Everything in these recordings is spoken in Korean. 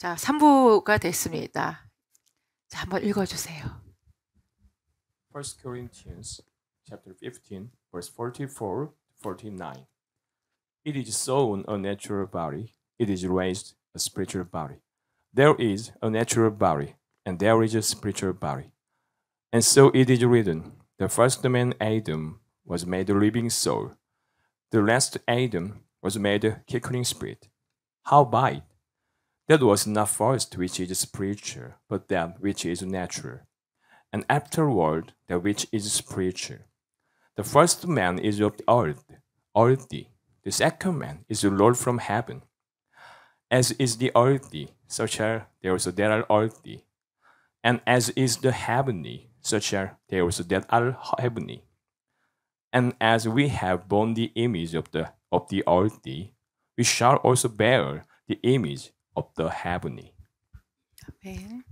자, 3부가 됐습니다. 자, 한번 읽어 주세요. 1 Corinthians chapter 15 verse 44 49. It is sown a natural body, it is raised a spiritual body. There is a natural body, and there is a spiritual body. And so it is written, the first man Adam was made a living soul. The last Adam was made a cackling spirit. How by that was not first which is spiritual, but that which is natural, and afterward that which is spiritual. The first man is of the earth, earthy. The second man is the Lord from heaven. As is the earthy, such are there also that are earthy, and as is the heavenly, such are there also that are heavenly. And as we have borne the image of the of the earthy, we shall also bear the image of the heavenly. 아멘.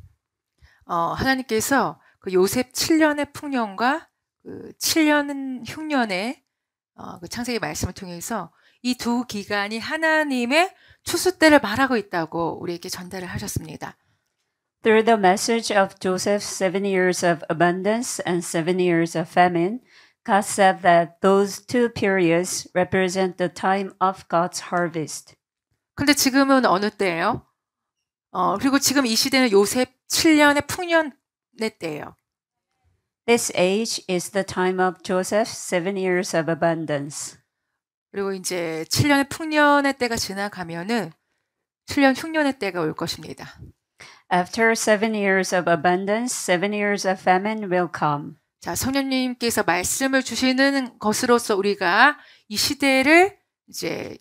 어, 하나님께서 그 요셉 7년의 풍년과 그 7년 흉년의 어, 그 창세기 말씀을 통해서 이 두 기간이 하나님의 추수 때를 말하고 있다고 우리에게 전달을 하셨습니다. Through the message of Joseph's seven years of abundance and seven years of famine, God said that those two periods represent the time of God's harvest. 근데 지금은 어느 때예요? 어, 그리고 지금 이 시대는 요셉 7년의 풍년의 때예요. This age is the time of Joseph, seven years of abundance. 그리고 이제 7년의 풍년의 때가 지나가면은 7년 흉년의 때가 올 것입니다. After seven years of abundance, seven years of famine will come. 자, 성령님께서 말씀을 주시는 것으로서 우리가 이 시대를 이제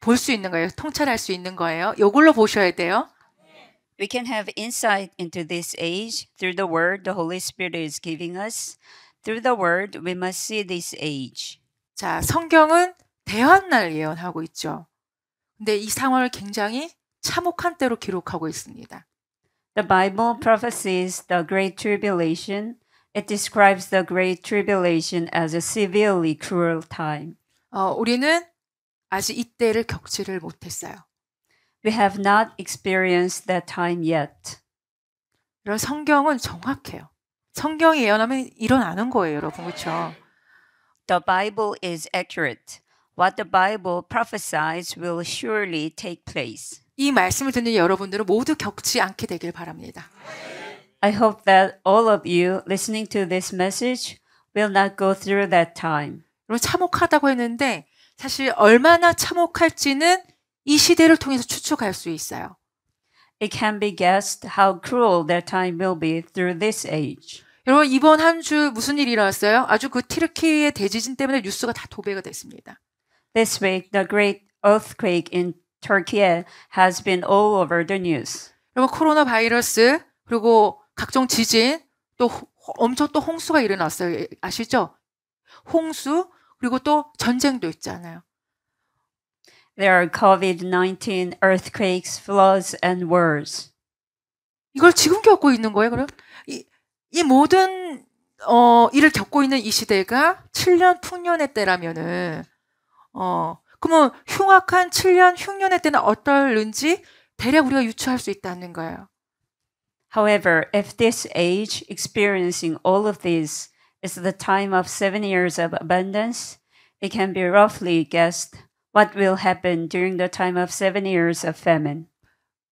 볼수 있는 거예요. 통찰할 수 있는 거예요. 이걸로 보셔야 돼요. We can have insight into this age through the word the Holy Spirit is giving us. Through the word we must see this age. 자, 성경은 대환날 예언하고 있죠. 근데 이 상황을 굉장히 참혹한 때로 기록하고 있습니다. The Bible prophesies the great tribulation. It describes the great tribulation as a severely cruel time. 어, 우리는 아직 이때를 겪지를 못했어요. We have not experienced that time yet. 성경은 정확해요. 성경이 예언하면 일어나는 거예요, 여러분 그렇죠? The Bible is accurate. What the Bible prophesies will surely take place. 이 말씀을 듣는 여러분들은 모두 겪지 않게 되길 바랍니다. I hope that all of you listening to this message will not go through that time. 참혹하다고 했는데 사실 얼마나 참혹할지는 이 시대를 통해서 추측할 수 있어요. It can be guessed how cruel their time will be through this age. 여러분 이번 한 주 무슨 일이 일어났어요? 아주 그 튀르키의 대지진 때문에 뉴스가 다 도배가 됐습니다. This week the great earthquake in Turkey has been all over the news. 여러분 코로나 바이러스 그리고 각종 지진 또 엄청 또 홍수가 일어났어요. 아시죠? 홍수 그리고 또 전쟁도 있잖아요. There are COVID-19 earthquakes, floods and wars. 이걸 지금 겪고 있는 거예요, 그럼? 이, 이 모든 어, 일을 겪고 있는 이 시대가 7년 풍년의 때라면은 어, 그러면 흉악한 7년 흉년의 때는 어떨는지 대략 우리가 유추할 수 있다는 거예요. However, if this age experiencing all of these is the time of seven years of abundance, it can be roughly guessed what will happen during the time of seven years of famine.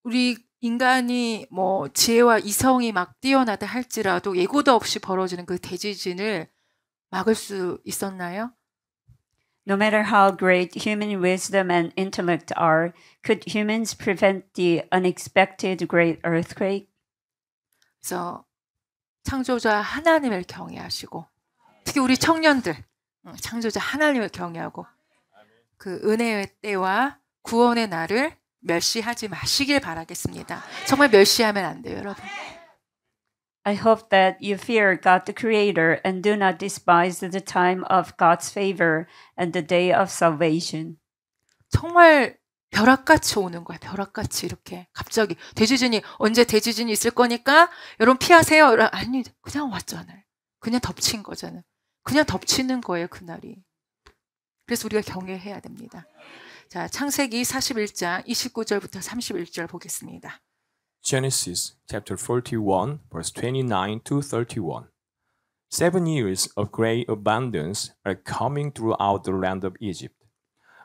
우리 인간이 뭐 지혜와 이성이 막 뛰어나다 할지라도 예고도 없이 벌어지는 그 대지진을 막을 수 있었나요? No matter how great human wisdom and intellect are, could humans prevent the unexpected great earthquake? 그래서 창조자 하나님을 경외하시고 특히 우리 청년들 창조자 하나님을 경외하고 그 은혜의 때와 구원의 날을 멸시하지 마시길 바라겠습니다. 정말 멸시하면 안 돼요, 여러분. I hope that you fear God the Creator and do not despise the time of God's favor and the day of salvation. 정말 벼락같이 오는 거야. 벼락같이 이렇게 갑자기 대지진이 언제 대지진이 있을 거니까 여러분 피하세요. 아니 그냥 왔잖아요. 그냥 덮친 거잖아요. 그냥 덮치는 거예요 그날이. 그래서 우리가 경외해야 됩니다. 자 창세기 41장 29절부터 31절 보겠습니다. Genesis chapter 41 verse 29 to 31. Seven years of great abundance are coming throughout the land of Egypt.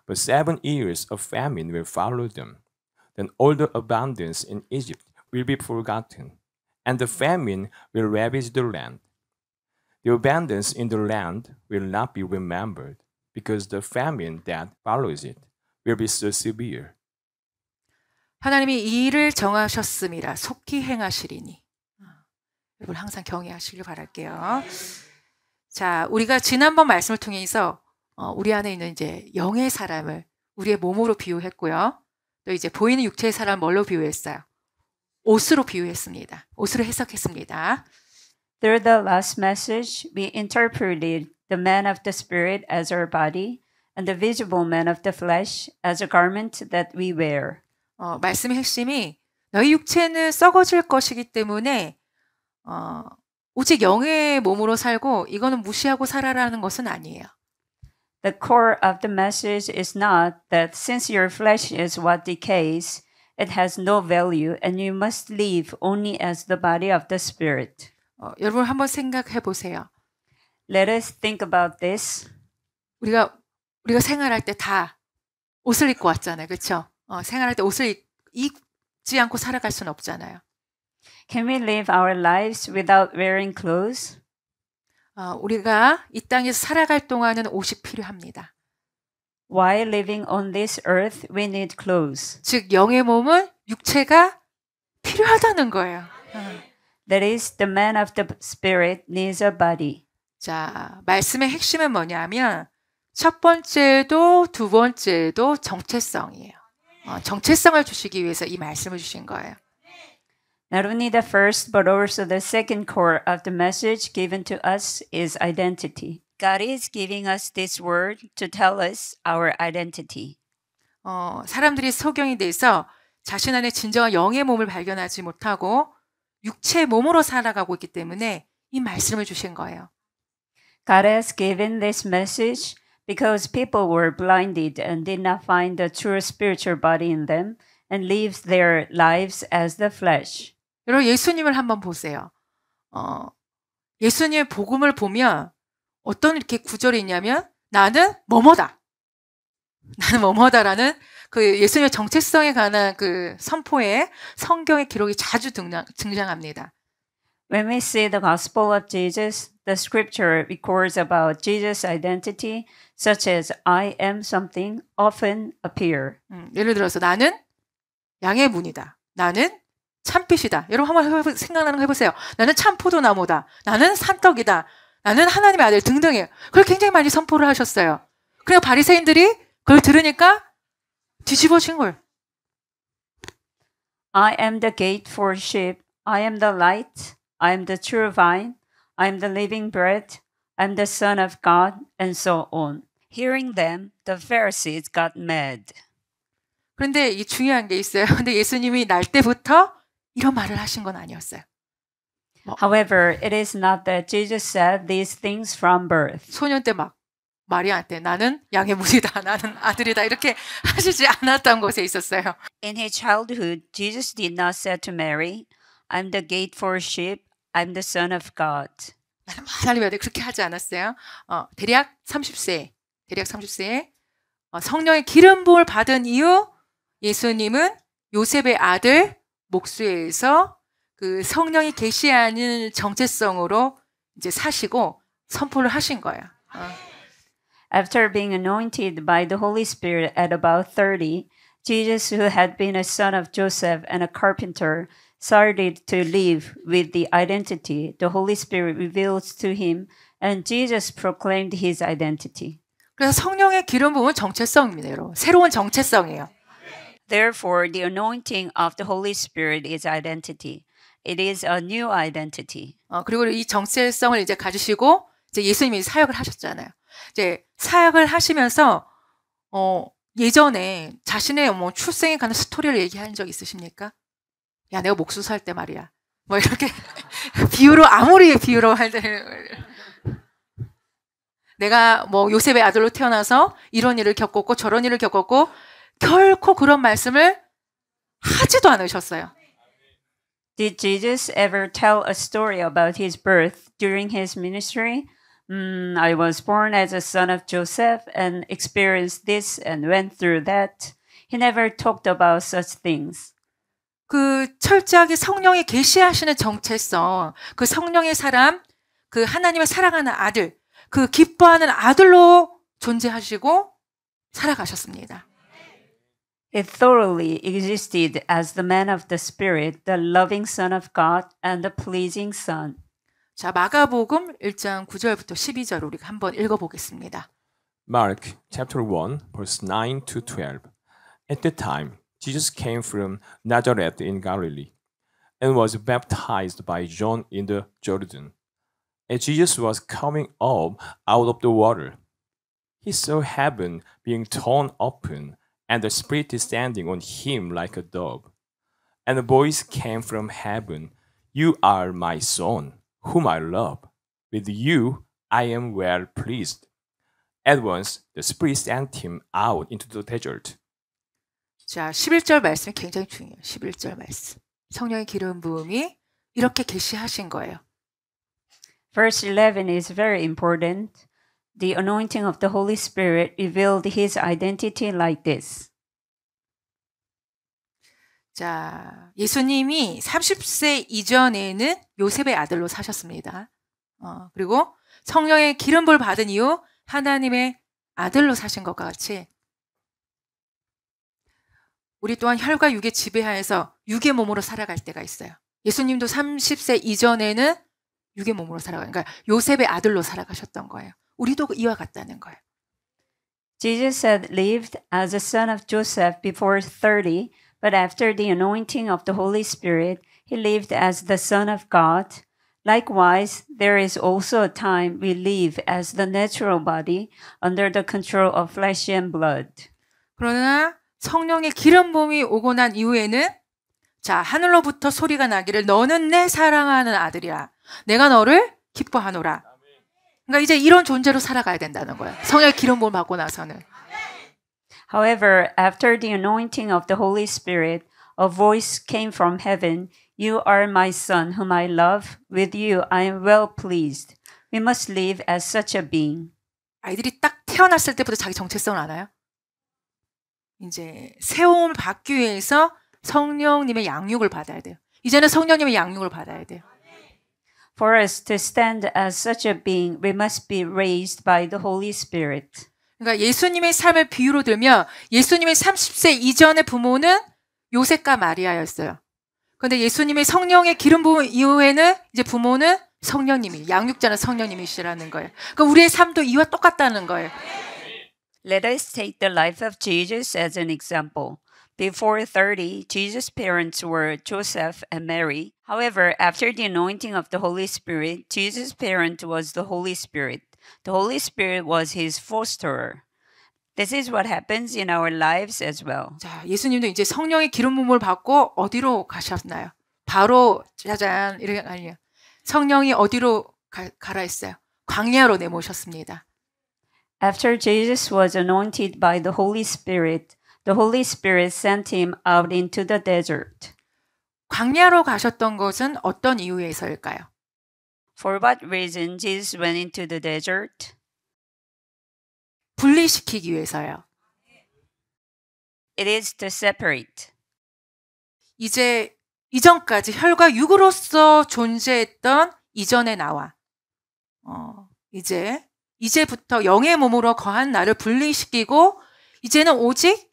But seven years of famine will follow them. Then all the abundance in Egypt will be forgotten, and the famine will ravage the land. The abundance in the land will not be remembered, because the famine that follows it will be so severe. 하나님이 이 일을 정하셨습니다. 속히 행하시리니. 여러분 항상 경외하시길 바랄게요. 자, 우리가 지난번 말씀을 통해서 어, 우리 안에 있는 이제 영의 사람을 우리의 몸으로 비유했고요. 또 이제 보이는 육체의 사람 뭘로 비유했어요? 옷으로 비유했습니다. 옷으로 해석했습니다. Through the last message, we interpreted the man of the spirit as our body and the visible man of the flesh as a garment that we wear. 어, 말씀의 핵심이 너희 육체는 썩어질 것이기 때문에 어, 오직 영의 몸으로 살고 이거는 무시하고 살아라는 것은 아니에요. The core of the message is not that since your flesh is what decays, it has no value and you must live only as the body of the spirit. 어, 여러분 한번 생각해 보세요. Let us think about this. 우리가 우리가 생활할 때 다 옷을 입고 왔잖아요. 그렇죠? 어, 생활할 때 옷을 입, 입지 않고 살아갈 수는 없잖아요. Can we live our lives without wearing clothes? 어, 우리가 이땅에 살아갈 동안은 옷이 필요합니다. While living on this earth, we need clothes. 즉 영의 몸은 육체가 필요하다는 거예요. 어. That is, the man of the spirit needs a body. 자, 말씀의 핵심은 뭐냐면 첫 번째도 두 번째도 정체성이에요. 어, 정체성을 주시기 위해서 이 말씀을 주신 거예요. Not only the first, but also the second core of the message given to us is identity. God is giving us this word to tell us our identity. 어, 사람들이 소경이 돼서 자신 안에 진정한 영의 몸을 발견하지 못하고 육체의 몸으로 살아가고 있기 때문에 이 말씀을 주신 거예요. God has given this message because people were blinded and did not find the true spiritual body in them and lives their lives as the flesh. 여러분 예수님을 한번 보세요. 어, 예수님의 복음을 보면 어떤 이렇게 구절이 있냐면 나는 뭐뭐다. 나는 뭐뭐다라는 그 예수님의 정체성에 관한 그 선포에 성경의 기록이 자주 등장, 등장합니다. When we see the gospel of Jesus, the scripture records about Jesus' identity, such as I am something, often appear. 음, 예를 들어서 나는 양의 문이다. 나는 참빛이다. 여러분 한번 생각나는 거 해보세요. 나는 참 포도나무다. 나는 산떡이다. 나는 하나님의 아들 등등이에요. 그걸 굉장히 많이 선포를 하셨어요. 그래서 바리새인들이 그걸 들으니까 뒤집어진 거예요. I am the gate for sheep. I am the light. I am the true vine. I am the living bread. I am the son of God and so on. Hearing them, the Pharisees got mad. 그런데 이 중요한 게 있어요. 근데 예수님이 날 때부터 이런 말을 하신 건 아니었어요. 뭐, However, it is not that Jesus said these things from birth. 소년 때 막 마리아한테 나는 양의 무리다, 나는 아들이다 이렇게 하시지 않았던 것에 있었어요. In his childhood, Jesus did not say to Mary, "I'm the gate for sheep. I'm the son of God." 나는 하나님의 아들 그렇게 하지 않았어요. 어, 대략 30세, 대략 30세에 어, 성령의 기름 부을 받은 이후 예수님은 요셉의 아들 목수에서 그 성령이 계시하는 정체성으로 이제 사시고 선포를 하신 거예요. 어. After being anointed by the Holy Spirit at about 30, Jesus, who had been a son of Joseph and a carpenter, started to live with the identity the Holy Spirit revealed to him, and Jesus proclaimed his identity. 그래서 성령의 기름 부은 정체성입니다, 여러분. 새로운 정체성이에요. Therefore, the anointing of the Holy Spirit is identity. It is a new identity. 어, 그리고 이 정체성을 이제 가지시고 이제 예수님이 사역을 하셨잖아요. 이제 사역을 하시면서 어, 예전에 자신의 뭐 출생에 관한 스토리를 얘기한 적 있으십니까? 야, 내가 목수 살 때 말이야. 뭐 이렇게 비유로 아무리 비유로 할 때. 내가 뭐 요셉의 아들로 태어나서 이런 일을 겪었고 저런 일을 겪었고 결코 그런 말씀을 하지도 않으셨어요. Did Jesus ever tell a story about his birth during his ministry? Mm, I was born as a son of Joseph and experienced this and went through that. He never talked about such things. 그 철저하게 성령이 계시하시는 정체성, 그 성령의 사람, 그 하나님을 사랑하는 아들, 그 기뻐하는 아들로 존재하시고 살아가셨습니다. It thoroughly existed as the man of the Spirit, the loving Son of God, and the pleasing Son. 자, 마가복음 1장 9절부터 12절 우리 한번 읽어보겠습니다. Mark chapter 1 verse 9 to 12. At that time, Jesus came from Nazareth in Galilee and was baptized by John in the Jordan. As Jesus was coming up out of the water, he saw heaven being torn open and the Spirit is standing on him like a dove. And a voice came from heaven You are my son, whom I love. With you I am well pleased. At once the Spirit sent him out into the desert. 자, 11절 말씀이 굉장히 중요해요. 11절 말씀. 성령의 기름 부음이 이렇게 계시하신 거예요. Verse 11 is very important. the anointing of the Holy Spirit revealed his identity like this. 자, 예수님이 30세 이전에는 요셉의 아들로 사셨습니다. 어, 그리고 성령의 기름 부 받은 이후 하나님의 아들로 사신 것과 같이 우리 또한 혈과 육의 지배하에서 육의 몸으로 살아갈 때가 있어요. 예수님도 30세 이전에는 육의 몸으로 살아가, 그러니까 요셉의 아들로 살아가셨던 거예요. 우리도 이와 같다는 거예요. Jesus had lived as a son of Joseph before 30, but after the anointing of the Holy Spirit, he lived as the Son of God. Likewise, there is also a time we live as the natural body under the control of flesh and blood. 그러나 성령의 기름 부음이 오고 난 이후에는 자 하늘로부터 소리가 나기를 너는 내 사랑하는 아들이라 내가 너를 기뻐하노라 그러니까 이제 이런 존재로 살아가야 된다는 거예요. 성령 기름 부음 받고 나서는. However, after the anointing of the Holy Spirit, a voice came from heaven, "You are my son whom I love; with you I am well pleased." We must live as such a being. 아이들이 딱 태어났을 때부터 자기 정체성을 알아요? 이제 세움을 받기 위해서 성령님의 양육을 받아야 돼요. 이제는 성령님의 양육을 받아야 돼요. For us to stand as such a being, we must be raised by the Holy Spirit. 그러니까 예수님의 삶을 비유로 들면 예수님의 30세 이전의 부모는 요셉과 마리아였어요. 그런데 예수님의 성령의 기름 부음 이후에는 이제 부모는 성령님이 양육자는 성령님이시라는 거예요. 그러니까 우리의 삶도 이와 똑같다는 거예요. Let us take the life of Jesus as an example. Before 30, Jesus' parents were Joseph and Mary. However, after the anointing of the Holy Spirit, Jesus' parent was the Holy Spirit. The Holy Spirit was his fosterer. This is what happens in our lives as well. 자, 예수님도 이제 성령의 기름 부음을 받고 어디로 가셨나요? 바로 짜잔 이렇게 아니요. 성령이 어디로 가, 가라 했어요? 광야로 내모셨습니다. After Jesus was anointed by the Holy Spirit, The Holy Spirit sent him out into the desert. 광야로 가셨던 것은 어떤 이유에서일까요? For what reason Jesus went into the desert? 분리시키기 위해서요. It is to separate. 이제 이전까지 혈과 육으로서 존재했던 이전의 나와 어, 이제 이제부터 영의 몸으로 거한 나를 분리시키고 이제는 오직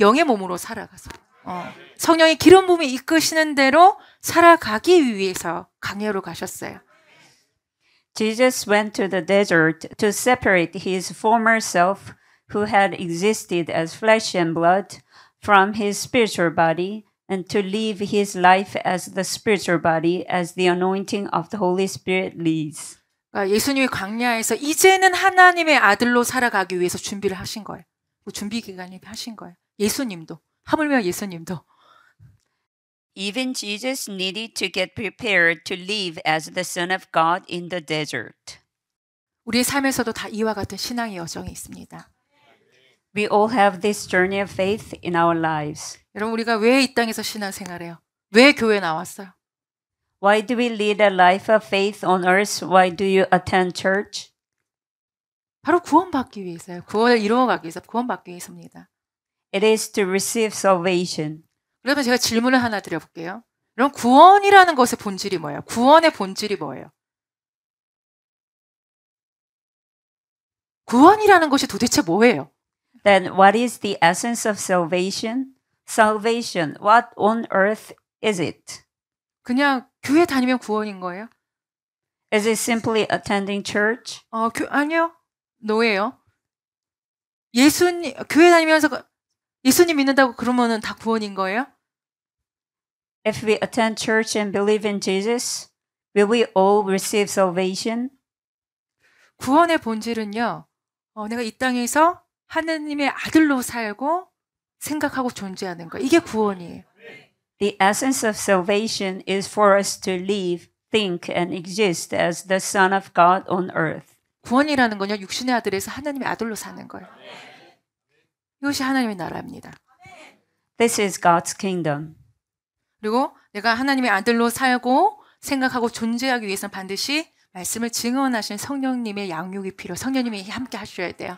영의 몸으로 살아가서 어, 성령의 기름 부음이 이끄시는 대로 살아가기 위해서 강해로 가셨어요. Jesus went to the desert to separate his former self who had existed as flesh and blood from his spiritual body and to live his life as the spiritual body as the anointing of the Holy Spirit leads. 예수님이 광야에서 이제는 하나님의 아들로 살아가기 위해서 준비를 하신 거예요. 준비 기간이 하신 거예요. 예수님도 하물며 예수님도 Even Jesus needed to get prepared to live as the son of God in the desert. 우리의 삶에서도 다 이와 같은 신앙의 여정이 있습니다. We all have this journey of faith in our lives. 여러분 우리가 왜 이 땅에서 신앙생활해요? 왜 교회 나왔어요? Why do we lead a life of faith on earth? Why do you attend church? 바로 구원받기 위해서요. 구원을 이루어가기 위해서 구원받기 위해서입니다. It is to receive salvation. 그러면 제가 질문을 하나 드려볼게요. 그럼 구원이라는 것의 본질이 뭐예요? 구원의 본질이 뭐예요? 구원이라는 것이 도대체 뭐예요? Then what is the essence of salvation? Salvation, what on earth is it? 그냥 교회 다니면 구원인 거예요? Is it simply attending church? 어, 교, 아니요. 노예요. 예수님 교회 다니면서 예수님 믿는다고 그러면은 다 구원인 거예요? If we attend church and believe in Jesus, will we all receive salvation? 구원의 본질은요. 어, 내가 이 땅에서 하느님의 아들로 살고 생각하고 존재하는 거. 이게 구원이에요. The essence of salvation is for us to live, think, and exist as the Son of God on earth. 구원이라는 건요 육신의 아들에서 하나님의 아들로 사는 거예요. 이것이 하나님의 나라입니다. This is God's kingdom. 그리고 내가 하나님의 아들로 살고 생각하고 존재하기 위해서는 반드시 말씀을 증언하신 성령님의 양육이 필요. 성령님이 함께 하셔야 돼요.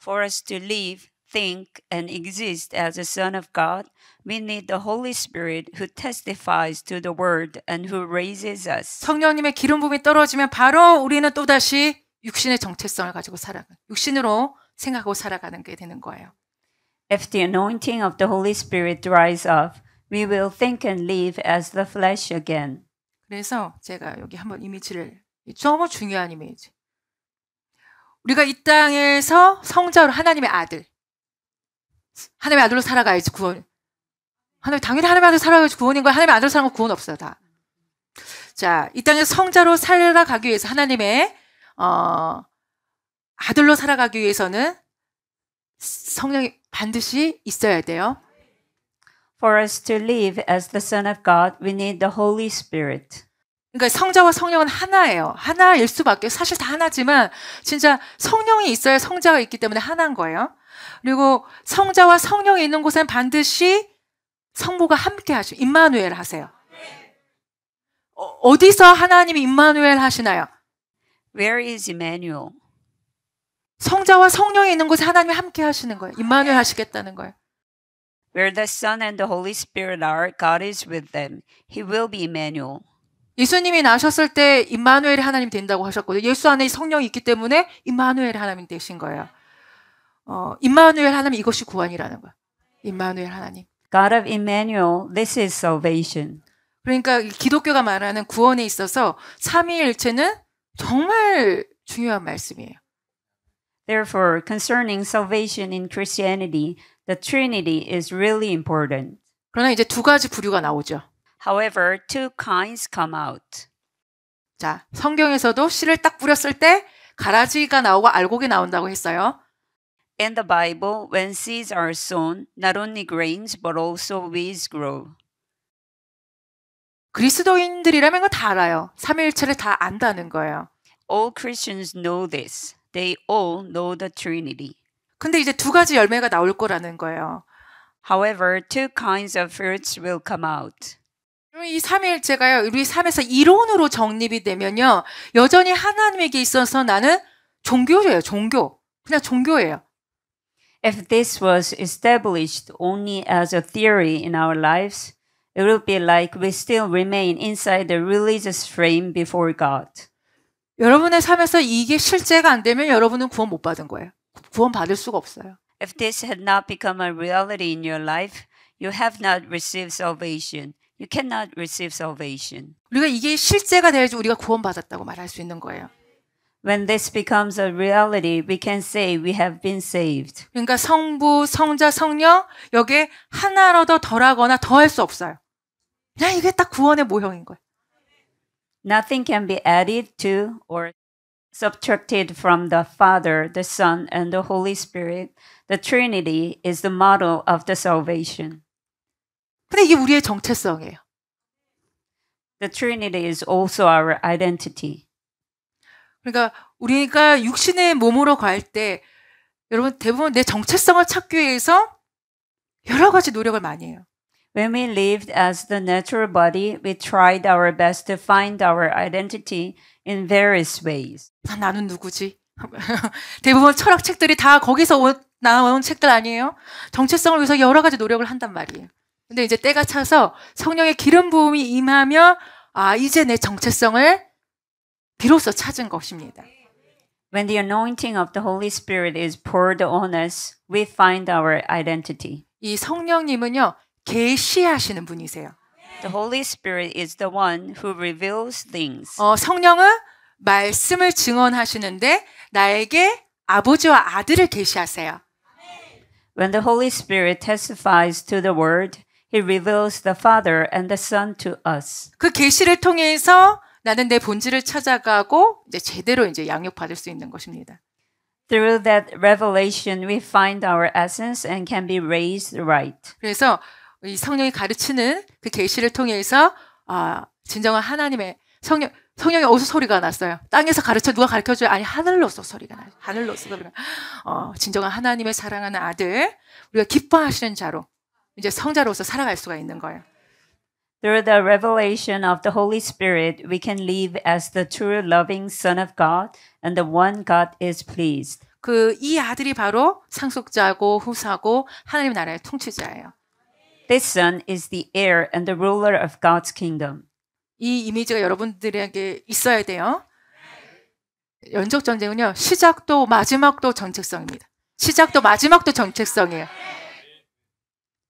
For us to live, think, and exist as a son of God, we need the Holy Spirit who testifies to the word and who raises us. 성령님의 기름 부음이 떨어지면 바로 우리는 또 다시 육신의 정체성을 가지고 살아 육신으로 생각하고 살아가는 게 되는 거예요. If the anointing of the Holy Spirit dries up, we will think and live as the flesh again. 그래서 제가 여기 한번 이미지를 너무 중요한 이미지. 우리가 이 땅에서 성자로 하나님의 아들, 하나님의 아들로 살아가야지 구원. 하나님 당연히 하나님의 아들 살아가야지 구원인 거야. 하나님의 아들 사는 건 구원 없어요 다. 자, 이 땅에 서 성자로 살아가기 위해서 하나님의 어, 아들로 살아가기 위해서는 성령이 반드시 있어야 돼요. For us to live as the son of God, we need the Holy Spirit. 그러니까 성자와 성령은 하나예요. 하나일 수밖에 사실 다 하나지만 진짜 성령이 있어야 성자가 있기 때문에 하나인 거예요. 그리고 성자와 성령이 있는 곳엔 반드시 성부가 함께 하시 임마누엘 하세요. 어, 어디서 하나님이 임마누엘 하시나요? Where is Emmanuel? 성자와 성령이 있는 곳에 하나님이 함께 하시는 거예요. 임마누엘 하시겠다는 거예요. Where the Son and the Holy Spirit are, God is with them. He will be Emmanuel. 예수님이 나셨을 때 임마누엘이 하나님 된다고 하셨거든요. 예수 안에 성령이 있기 때문에 임마누엘이 하나님 되신 거예요. 어, 임마누엘 하나님 이것이 구원이라는 거예요. 임마누엘 하나님. God of Emmanuel, this is salvation. 그러니까 기독교가 말하는 구원에 있어서 삼위일체는 정말 중요한 말씀이에요. Therefore, concerning salvation in Christianity, the Trinity is really important. 그러나 이제 두 가지 부류가 나오죠. However, two kinds come out. 자, 성경에서도 씨를 딱 뿌렸을 때 가라지가 나오고 알곡이 나온다고 했어요. In the Bible, when seeds are sown, not only grains but also weeds grow. 그리스도인들이라면 다 알아요. 삼위일체를 다 안다는 거예요. All Christians know this. They all know the Trinity. 근데 이제 두 가지 열매가 나올 거라는 거예요. However, two kinds of fruits will come out. 이 삼일째가요. 우리 삶에서 이론으로 정립이 되면요. 여전히 하나님에게 있어서 나는 종교예요. 종교. 그냥 종교예요. If this was established only as a theory in our lives, it would be like we still remain inside the religious frame before God. 여러분의 삶에서 이게 실제가 안 되면 여러분은 구원 못 받은 거예요. 구원 받을 수가 없어요. If this had not become a reality in your life, you have not received salvation. You cannot receive salvation. 우리가 이게 실제가 돼야지 우리가 구원받았다고 말할 수 있는 거예요. When this becomes a reality, we can say we have been saved. 그러니까 성부, 성자, 성령 여기에 하나라도 덜하거나 더할 수 없어요. 그냥 이게 딱 구원의 모형인 거예요. Nothing can be added to or subtracted from the Father, the Son, and the Holy Spirit. The Trinity is the model of the salvation. 근데 이게 우리의 정체성이에요. The Trinity is also our identity. 그러니까 우리가 육신의 몸으로 갈 여러분 대부분 내 정체성을 찾기 위해서 여러 가지 노력을 많이 해요. When we lived as the natural body, we tried our best to find our identity in various ways. 아, 나는 누구지? 대부분 철학책들이 다 거기서 온, 나온 책들 아니에요? 정체성을 위해서 여러 가지 노력을 한단 말이에요. 근데 이제 때가 차서 성령의 기름 부음이 임하며 아 이제 내 정체성을 비로소 찾은 것입니다. When the anointing of the Holy Spirit is poured on us, we find our identity. 이 성령님은요 계시하시는 분이세요. The Holy Spirit is the one who reveals things. 어, 성령은 말씀을 증언하시는데 나에게 아버지와 아들을 계시하세요. When the Holy Spirit testifies to the word, he reveals the Father and the Son to us. 그 계시를 통해서 나는 내 본질을 찾아가고 이제 제대로 이제 양육받을 수 있는 것입니다. Through that revelation, we find our essence and can be raised right. 그래서 이 성령이 가르치는 그 계시를 통해서 아, 진정한 하나님의 성령 성령이 어디서 소리가 났어요? 땅에서 가르쳐 누가 가르쳐 줘요? 아니 하늘로서 소리가 나요. 하늘로서 소리가. 어, 진정한 하나님의 사랑하는 아들, 우리가 기뻐하시는 자로 이제 성자로서 살아갈 수가 있는 거예요. Through the revelation of the Holy Spirit, we can live as the true loving Son of God, and the one God is pleased. 그 이 아들이 바로 상속자고 후사고 하나님 나라의 통치자예요. This son is the heir and the ruler of God's kingdom. 이 이미지가 여러분들에게 있어야 돼요. 연적 전쟁은요. 시작도 마지막도 정체성입니다. 시작도 마지막도 정체성이에요.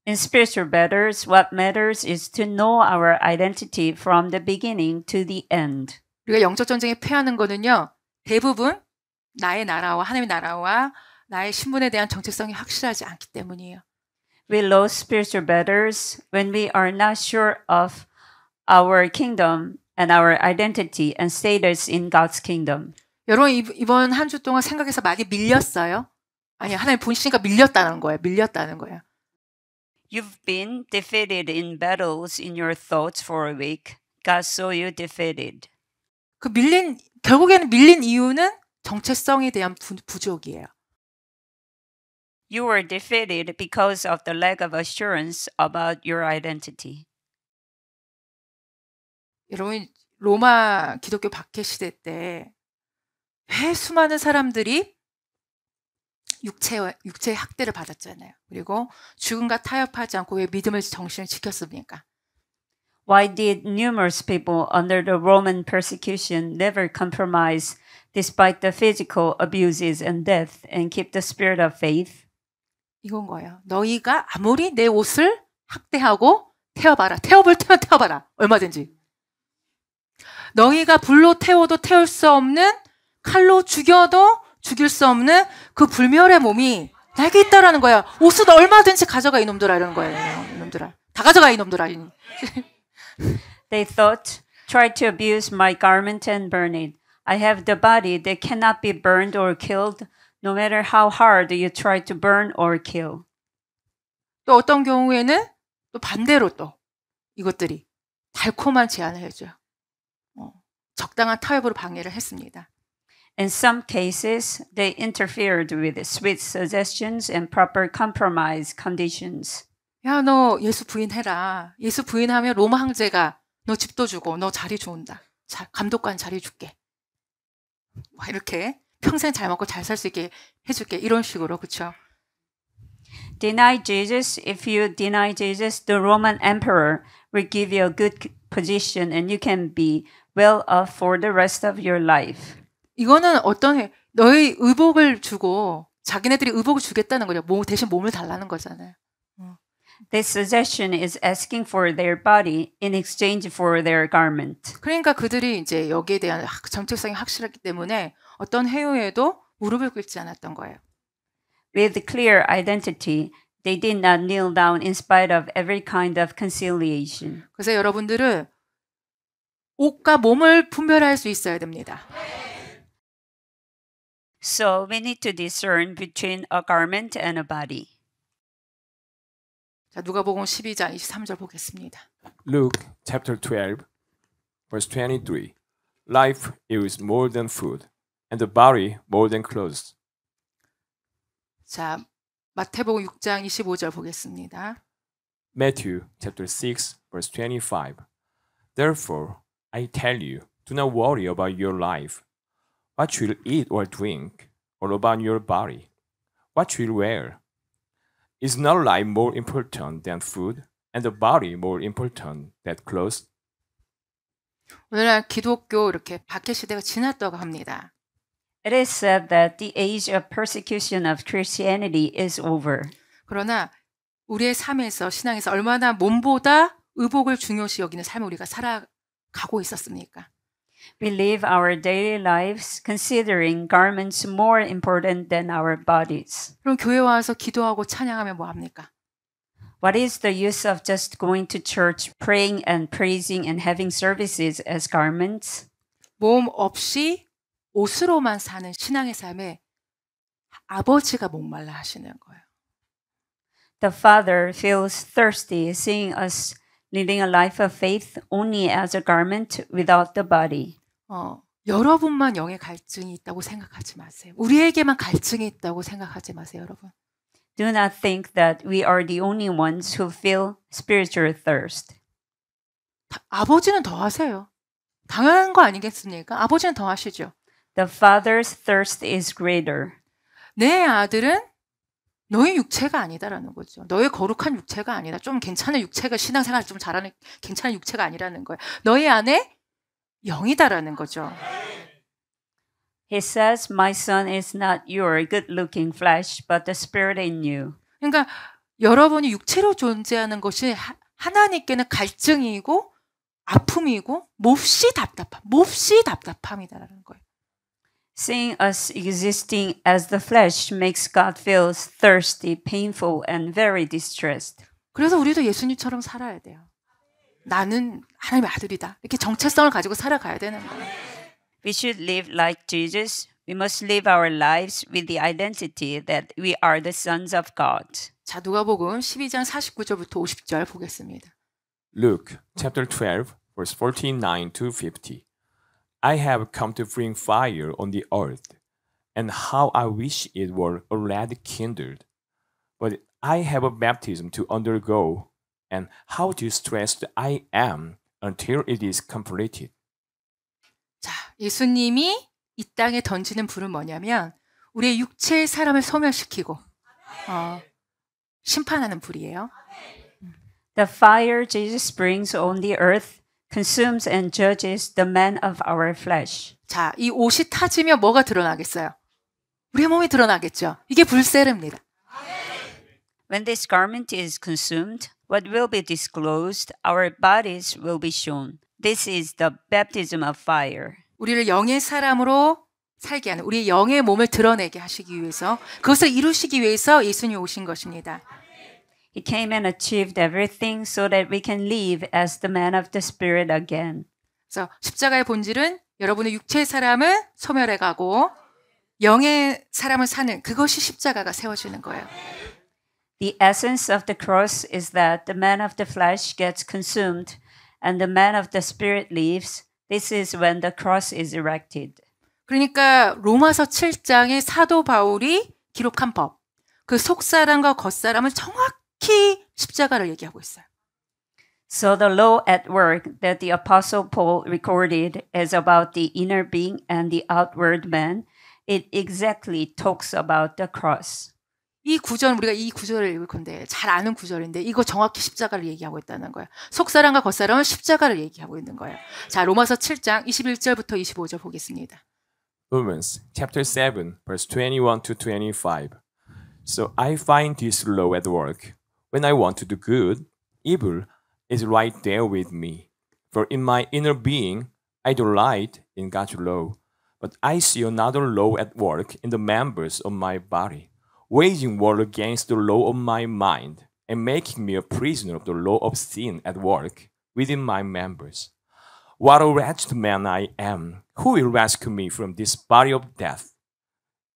In spiritual battles, what matters is to know our identity from the beginning to the end. 우리가 영적 전쟁에 패하는 거는요. 대부분 나의 나라와 하나님의 나라와 나의 신분에 대한 정체성이 확실하지 않기 때문이에요. we lose spiritual battles when we are not sure of our kingdom and our identity and status in God's kingdom. 여러분 이번 한 주 동안 생각에서 많이 밀렸어요? 아니 하나님 보시니까 밀렸다는 거예요. 밀렸다는 거예요. You've been defeated in battles in your thoughts for a week. God saw you defeated. 그 밀린 결국에는 밀린 이유는 정체성에 대한 부, 부족이에요. You were defeated because of the lack of assurance about your identity. 여러분 로마 기독교 박해 시대 때 수많은 사람들이 육체 육체의 학대를 받았잖아요. 그리고 죽음과 타협하지 않고 왜 믿음을 정신을 지켰습니까? Why did numerous people under the Roman persecution never compromise despite the physical abuses and death and keep the spirit of faith? 이건 거예요. 너희가 아무리 내 옷을 학대하고 태워봐라. 태워볼 테면 태워봐라. 얼마든지. 너희가 불로 태워도 태울 수 없는 칼로 죽여도 죽일 수 없는 그 불멸의 몸이 내게 있다라는 거야. 옷은 얼마든지 가져가 이놈들아 이러는 거예요. 이놈들아. 다 가져가 이놈들아. They thought, try to abuse my garment and burn it. I have the body that cannot be burned or killed. no matter how hard you try to burn or kill. 또 어떤 경우에는 또 반대로 또 이것들이 달콤한 제안을 해줘요. 어, 적당한 타협으로 방해를 했습니다. In some cases, they interfered with sweet suggestions and proper compromise conditions. 야, 너 예수 부인해라. 예수 부인하면 로마 황제가 너 집도 주고 너 자리 좋은다. 자, 감독관 자리 줄게. 이렇게 평생 잘 먹고 잘 살 수 있게 해줄게 이런 식으로 그렇죠? Deny Jesus. If you deny Jesus, the Roman emperor will give you a good position and you can be well off for the rest of your life. 이거는 어떤 너희 의복을 주고 자기네들이 의복을 주겠다는 거죠. 몸 대신 몸을 달라는 거잖아요. This suggestion is asking for their body in exchange for their garment. 그러니까 그들이 이제 여기에 대한 정체성이 확실하기 때문에 어떤 해요에도 무릎을 꿇지 않았던 거예요. With clear identity, they did not kneel down in spite of every kind of conciliation. 그래서 여러분들은 옷과 몸을 분별할 수 있어야 됩니다. So we need to discern between a garment and a body. 자, 누가복음 12장 23절 보겠습니다. Luke chapter 12 verse 23. Life is more than food and the body more than clothes. 자, 마태복음 6장 25절 보겠습니다. Matthew chapter 6 verse 25. Therefore, I tell you, do not worry about your life, what you will eat or drink, or about your body, what you will wear. Is not life more important than food, and the body more important than clothes? 오늘날 기독교 이렇게 박해 시대가 지났다고 합니다. It is said that the age of persecution of Christianity is over. 그러나 우리의 삶에서 신앙에서 얼마나 몸보다 의복을 중요시 여기는 삶을 우리가 살아가고 있었습니까? We live our daily lives considering garments more important than our bodies. 그럼 교회 와서 기도하고 찬양하면 뭐 합니까? What is the use of just going to church, praying and praising and having services as garments? 몸 없이 옷으로만 사는 신앙의 삶에 아버지가 목말라 하시는 거예요. The father feels thirsty seeing us living a life of faith only as a garment without the body. 어, 여러분만 영의 갈증이 있다고 생각하지 마세요. 우리에게만 갈증이 있다고 생각하지 마세요, 여러분. Do not think that we are the only ones who feel spiritual thirst. 아버지는 더 하세요. 당연한 거 아니겠습니까? 아버지는 더 하시죠. The father's thirst is greater. 내 아들은 너의 육체가 아니다라는 거죠. 너의 거룩한 육체가 아니다. 좀 괜찮은 육체가 신앙생활 좀 잘하는 괜찮은 육체가 아니라는 거예요. 너의 안에 영이다라는 거죠. He says, "My son is not your good-looking flesh, but the spirit in you." 그러니까 여러분이 육체로 존재하는 것이 하나님께는 갈증이고 아픔이고 몹시 답답함, 몹시 답답함이다라는 거예요. Seeing us existing as the flesh makes God feel thirsty, painful, and very distressed. 그래서 우리도 예수님처럼 살아야 돼요. 나는 하나님의 아들이다. 이렇게 정체성을 가지고 살아가야 되는 거예요. We should live like Jesus. We must live our lives with the identity that we are the sons of God. 자, 누가복음 12장 49절부터 50절 보겠습니다. Luke chapter 12 verse 49 to 50. I have come to bring fire on the earth, and how I wish it were already kindled. But I have a baptism to undergo, and how distressed I am until it is completed. 자, 예수님이 이 땅에 던지는 불은 뭐냐면 우리의 육체의 사람을 소멸시키고 어, 심판하는 불이에요. The fire Jesus brings on the earth consumes and judges the man of our flesh. 자, 이 옷이 타지면 뭐가 드러나겠어요? 우리의 몸이 드러나겠죠. 이게 불세례입니다. When this garment is consumed, what will be disclosed, our bodies will be shown. This is the baptism of fire. 우리를 영의 사람으로 살게 하는 우리의 영의 몸을 드러내게 하시기 위해서 그것을 이루시기 위해서 예수님이 오신 것입니다. He came and achieved everything so that we can live as the man of the spirit again. 그래서 십자가의 본질은 여러분의 육체의 사람은 소멸해 가고 영의 사람을 사는 그것이 십자가가 세워지는 거예요. The essence of the cross is that the man of the flesh gets consumed and the man of the spirit lives. This is when the cross is erected. 그러니까 로마서 7장의 사도 바울이 기록한 법. 그 속사람과 겉사람을 정확 특히 십자가를 얘기하고 있어요. So the law at work that the apostle Paul recorded is about the inner being and the outward man. It exactly talks about the cross. 이 구절 우리가 이 구절을 읽을 건데 잘 아는 구절인데 이거 정확히 십자가를 얘기하고 있다는 거야. 속사람과 겉사람은 십자가를 얘기하고 있는 거예요. 자, 로마서 7장 21절부터 25절 보겠습니다. Romans chapter 7 verse 21 to 25. So I find this law at work. When I want to do good, evil is right there with me. For in my inner being, I delight in God's law. But I see another law at work in the members of my body, waging war against the law of my mind and making me a prisoner of the law of sin at work within my members. What a wretched man I am! Who will rescue me from this body of death?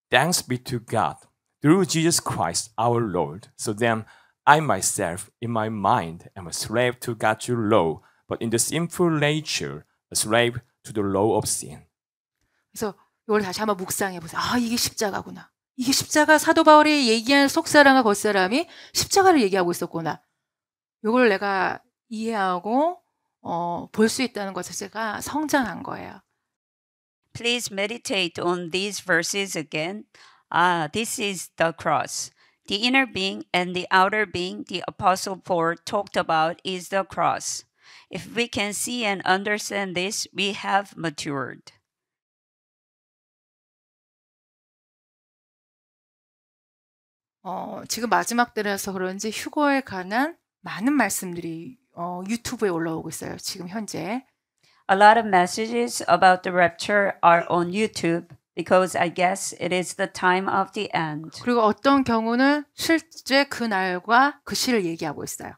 Thanks be to God through Jesus Christ our Lord. So then, I myself, in my mind, am a slave to God's law, but in the sinful nature, a slave to the law of sin. 그래서 이걸 다시 한번 묵상해 보세요. 아, 이게 십자가구나. 이게 십자가 사도 바울이 얘기한 속사람과 겉사람이 십자가를 얘기하고 있었구나. 이걸 내가 이해하고 어, 볼수 있다는 것 자체가 성장한 거예요. Please meditate on these verses again. Ah, this is the cross. The inner being and the outer being the Apostle Paul talked about is the cross. If we can see and understand this, we have matured. 어, 지금 마지막 때라서 그런지 휴거에 관한 많은 말씀들이 어, 유튜브에 올라오고 있어요. 지금 현재. A lot of messages about the rapture are on YouTube because I guess it is the time of the end. 그리고 어떤 경우는 실제 그 날과 그 시를 얘기하고 있어요.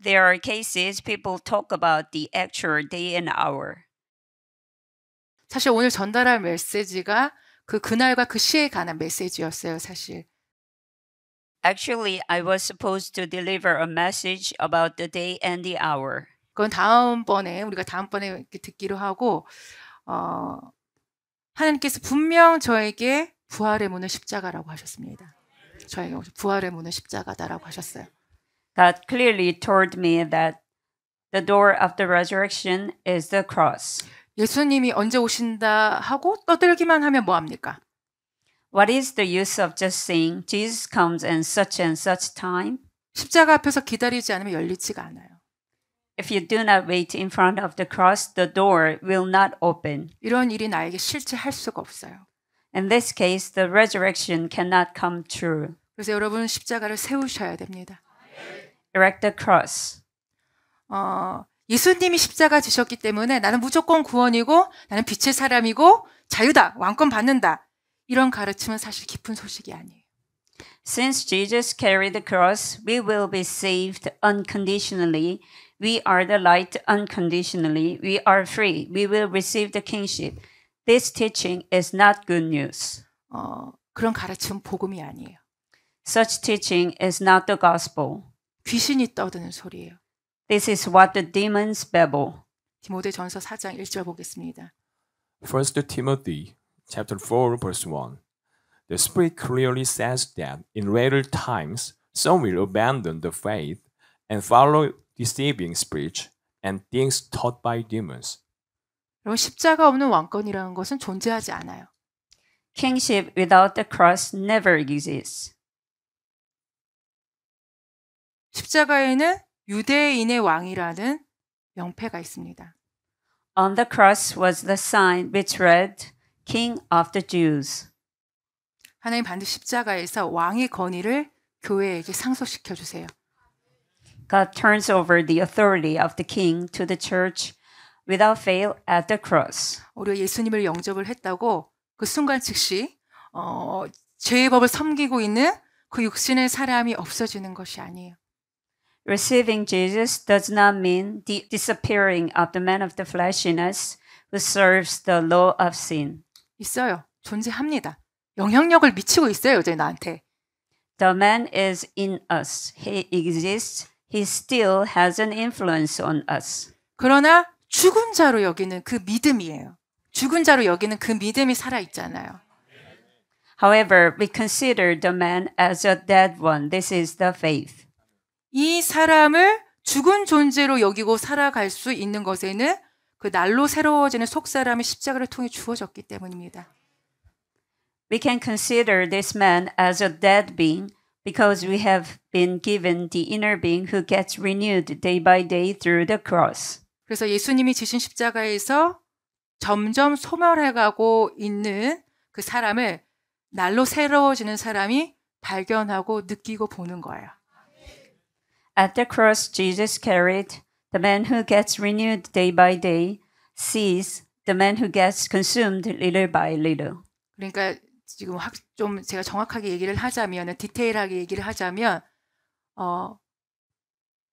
There are cases people talk about the actual day and hour. 사실 오늘 전달할 메시지가 그 그날과 그 시에 관한 메시지였어요, 사실. Actually, I was supposed to deliver a message about the day and the hour. 그건 다음번에 우리가 다음번에 듣기로 하고 어 하나님께서 분명 저에게 부활의 문을 십자가라고 하셨습니다. 저에게 부활의 문은 십자가다라고 하셨어요. God clearly told me that the door of the resurrection is the cross. 예수님이 언제 오신다 하고 떠들기만 하면 뭐 합니까? What is the use of just saying Jesus comes in such and such time? 십자가 앞에서 기다리지 않으면 열리지가 않아요. If you do not wait in front of the cross, the door will not open. 이런 일이 나에게 실체할 수가 없어요. In this case, the resurrection cannot come true. 그래서 여러분 십자가를 세우셔야 됩니다. Erect the cross. 어, 예수님이 십자가 지셨기 때문에 나는 무조건 구원이고 나는 빛의 사람이고 자유다 왕권 받는다 이런 가르침은 사실 깊은 소식이 아니에요. Since Jesus carried the cross, we will be saved unconditionally. We are the light unconditionally. We are free. We will receive the kingship. This teaching is not good news. 어, 그런 가르침 복음이 아니에요. Such teaching is not the gospel. 귀신이 떠드는 소리예요. This is what the demons babble. 전서 4장 1절 보겠습니다. First Timothy chapter 4 verse 1. The Spirit clearly says that in later times some will abandon the faith and follow deceiving speech, and things taught by demons. 여러분 십자가 없는 왕권이라는 것은 존재하지 않아요. Kingship without the cross never exists. 십자가에는 유대인의 왕이라는 명패가 있습니다. On the cross was the sign which read King of the Jews. 하나님 반드시 십자가에서 왕의 권위를 교회에게 상속시켜 주세요. God turns over the authority of the king to the church without fail at the cross. 우리가 예수님을 영접을 했다고 그 순간 즉시 어, 죄의 법을 섬기고 있는 그 육신의 사람이 없어지는 것이 아니에요. Receiving Jesus does not mean the disappearing of the man of the flesh in us who serves the law of sin. 있어요. 존재합니다. 영향력을 미치고 있어요, 이제 나한테. The man is in us. He exists he still has an influence on us. 그러나 죽은 자로 여기는 그 믿음이에요. 죽은 자로 여기는 그 믿음이 살아 있잖아요. However, we consider the man as a dead one. This is the faith. 이 사람을 죽은 존재로 여기고 살아갈 수 있는 것에는 그 날로 새로워지는 속사람의 십자가를 통해 주어졌기 때문입니다. We can consider this man as a dead being because we have been given the inner being who gets renewed day by day through the cross. 그래서 예수님이 지신 십자가에서 점점 소멸해가고 있는 그 사람을 날로 새로워지는 사람이 발견하고 느끼고 보는 거예요. At the cross, Jesus carried the man who gets renewed day by day, sees the man who gets consumed little by little. 그러니까 지금 확좀 제가 정확하게 얘기를 하자면 디테일하게 얘기를 하자면 어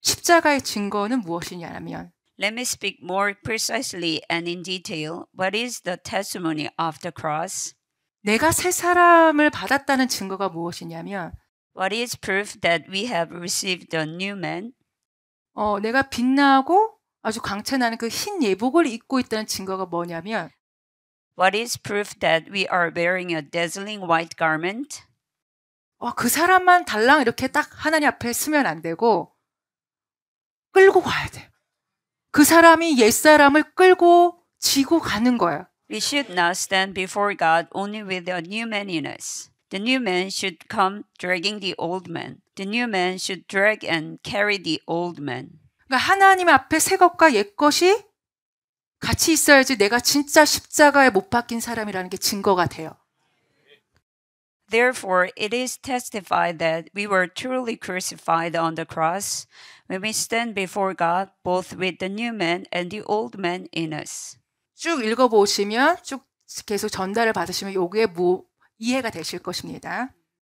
십자가의 증거는 무엇이냐면 Let me speak more precisely and in detail. What is the testimony of the cross? 내가 새 사람을 받았다는 증거가 무엇이냐면 What is proof that we have received the new man? 어, 내가 빛나고 아주 광채 나는 그 흰 예복을 입고 있다는 증거가 뭐냐면 What is proof that we are wearing a dazzling white garment? 어, 그 사람만 달랑 이렇게 딱 하나님 앞에 쓰면 안 되고 끌고 가야 돼요. 그 사람이 옛사람을 끌고 지고 가는 거예요. We should not stand before God only with a new man in us. The new man should come dragging the old man. The new man should drag and carry the old man. 그러니까 하나님 앞에 새 것과 옛 것이 같이 있어야지 내가 진짜 십자가에 못 박힌 사람이라는 게 증거가 돼요. Therefore, it is testified that we were truly crucified on the cross when we stand before God, both with the new man and the old man in us. 쭉 읽어보시면 쭉 계속 전달을 받으시면 요게 뭐 이해가 되실 것입니다.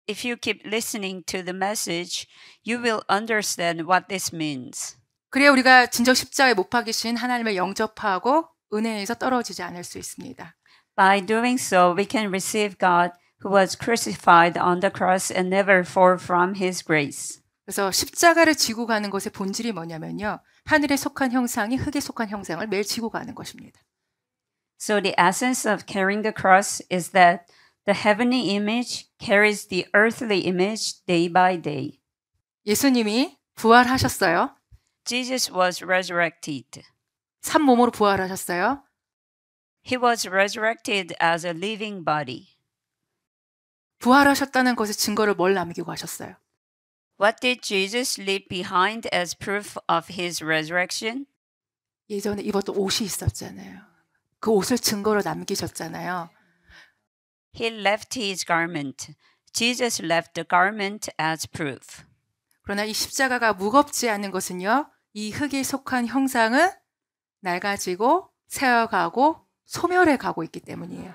If you keep listening to the message, you will understand what this means. 그래야 우리가 진정 십자가에 못 박이신 하나님을 영접하고 은혜에서 떨어지지 않을 수 있습니다. By doing so, we can receive God who was crucified on the cross and never fall from his grace. 그래서 십자가를 지고 가는 것의 본질이 뭐냐면요. 하늘에 속한 형상이 흙에 속한 형상을 매일 지고 가는 것입니다. So the essence of carrying the cross is that the heavenly image carries the earthly image day by day. 예수님이 부활하셨어요. Jesus was resurrected. 산 몸으로 부활하셨어요. He was resurrected as a living body. 부활하셨다는 것의 증거를 뭘 남기고 하셨어요? What did Jesus leave behind as proof of his resurrection? 예전에 입었던 옷이 있었잖아요. 그 옷을 증거로 남기셨잖아요. He left his garment. Jesus left the garment as proof. 그러나 이 십자가가 무겁지 않은 것은요. 이 흙에 속한 형상은 낡아지고 새어가고 소멸해 가고 있기 때문이에요.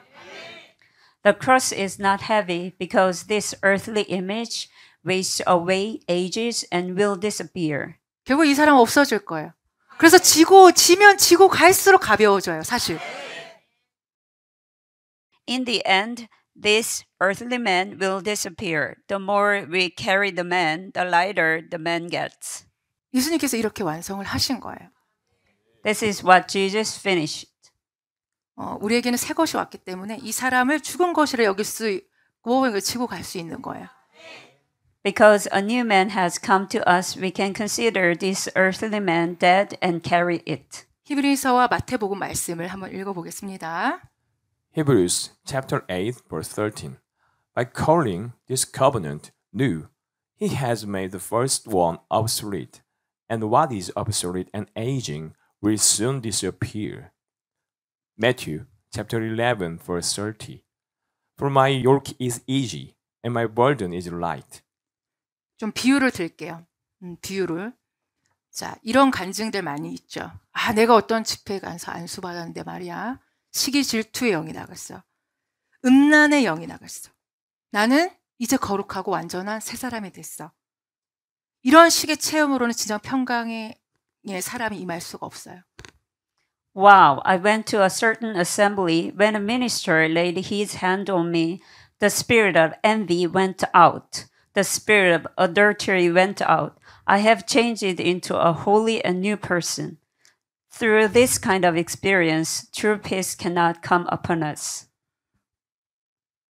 The cross is not heavy because this earthly image wastes away, ages, and will disappear. 결국 이 사람 없어질 거예요. 그래서 지고 지면 지고 갈수록 가벼워져요, 사실. In the end, this earthly man will disappear. The more we carry the man, the lighter the man gets. 예수님께서 이렇게 완성을 하신 거예요. This is what Jesus finished. 어, 우리에게는 새 것이 왔기 때문에 이 사람을 죽은 것이라 여길 수 있고 있는 거예요. Because a new man has come to us, we can consider this earthly man dead and carry it. 히브리서와 마태복음 말씀을 한번 읽어보겠습니다. Hebrews chapter 8 verse 13. By calling this covenant new, he has made the first one obsolete. and what is obsolete and aging will soon disappear. Matthew chapter 11 verse 30 For my yoke is easy and my burden is light. 좀 비유를 들게요. 음, 비유를. 자, 이런 간증들 많이 있죠. 아, 내가 어떤 집회에 가서 안수받았는데 말이야. 시기 질투의 영이 나갔어. 음란의 영이 나갔어. 나는 이제 거룩하고 완전한 새 사람이 됐어. 이런 식의 체험으로는 진정 평강의 사람이 임할 수가 없어요. Wow, I went to a certain assembly when a minister laid his hand on me. The spirit of envy went out. The spirit of adultery went out. I have changed into a holy and new person. Through this kind of experience, true peace cannot come upon us.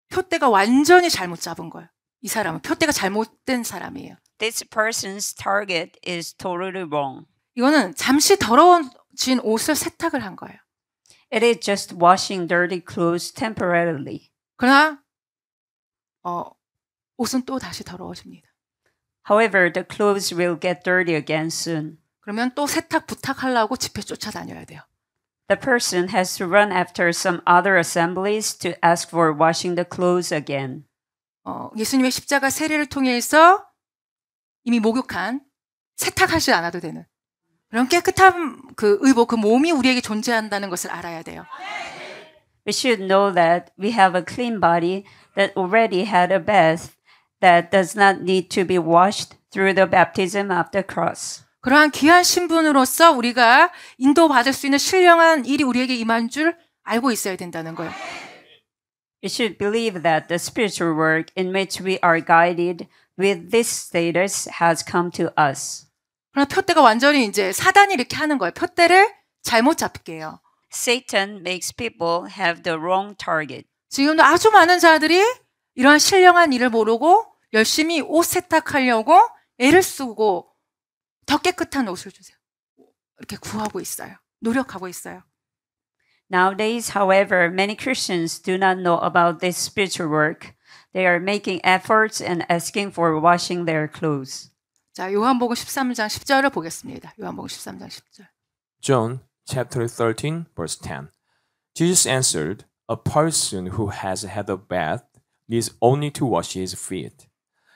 표대가 완전히 잘못 잡은 거예요. 이 사람은 표대가 잘못된 사람이에요. This person's target is totally wrong. 이거는 잠시 더러워진 옷을 세탁을 한 거예요. It is just washing dirty clothes temporarily. 그러나 어, 옷은 또 다시 더러워집니다. However, the clothes will get dirty again soon. 그러면 또 세탁 부탁하려고 집에 쫓아다녀야 돼요. The person has to run after some other assemblies to ask for washing the clothes again. 어, 예수님의 십자가 세례를 통해서 이미 목욕한 세탁하지 않아도 되는 그런 깨끗한 그 의복 그 몸이 우리에게 존재한다는 것을 알아야 돼요. We should know that we have a clean body that already had a bath that does not need to be washed through the baptism of the cross. 그러한 귀한 신분으로서 우리가 인도받을 수 있는 신령한 일이 우리에게 임한 줄 알고 있어야 된다는 거예요. We should believe that the spiritual work in which we are guided with this status has come to us. 그러나 표대가 완전히 이제 사단이 이렇게 하는 거예요. 표대를 잘못 잡게 해요. Satan makes people have the wrong target. 지금도 아주 많은 자들이 이러한 신령한 일을 모르고 열심히 옷 세탁하려고 애를 쓰고 더 깨끗한 옷을 주세요. 이렇게 구하고 있어요. 노력하고 있어요. Nowadays, however, many Christians do not know about this spiritual work. They are making efforts and asking for washing their clothes. 자, 요한복음 13장 10절을 보겠습니다. 요한복음 13장 10절. John chapter 13 verse 10. Jesus answered, A person who has had a bath needs only to wash his feet.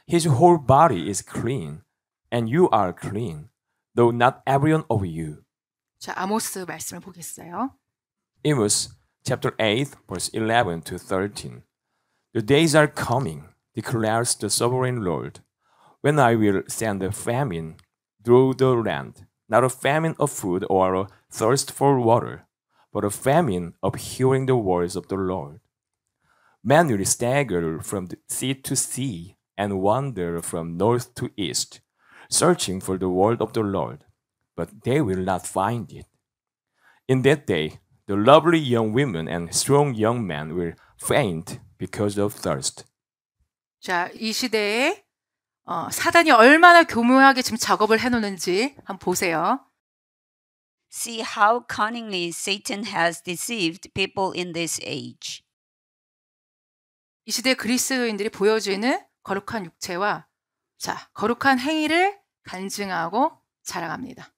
His whole body is clean, and you are clean, though not everyone of you. 자, 아모스 말씀을 보겠어요. Amos chapter 8 verse 11 to 13. The days are coming, declares the sovereign Lord, when I will send a famine through the land, not a famine of food or a thirst for water, but a famine of hearing the words of the Lord. Men will stagger from sea to sea and wander from north to east, searching for the word of the Lord, but they will not find it. In that day, the lovely young women and strong young men will faint because of thirst. 자, 이 시대에 어, 사단이 얼마나 교묘하게 지금 작업을 해 놓는지 한번 보세요. See how cunningly Satan has deceived people in this age. 이 시대 그리스도인들이 보여주는 거룩한 육체와 자, 거룩한 행위를 간증하고 자랑합니다.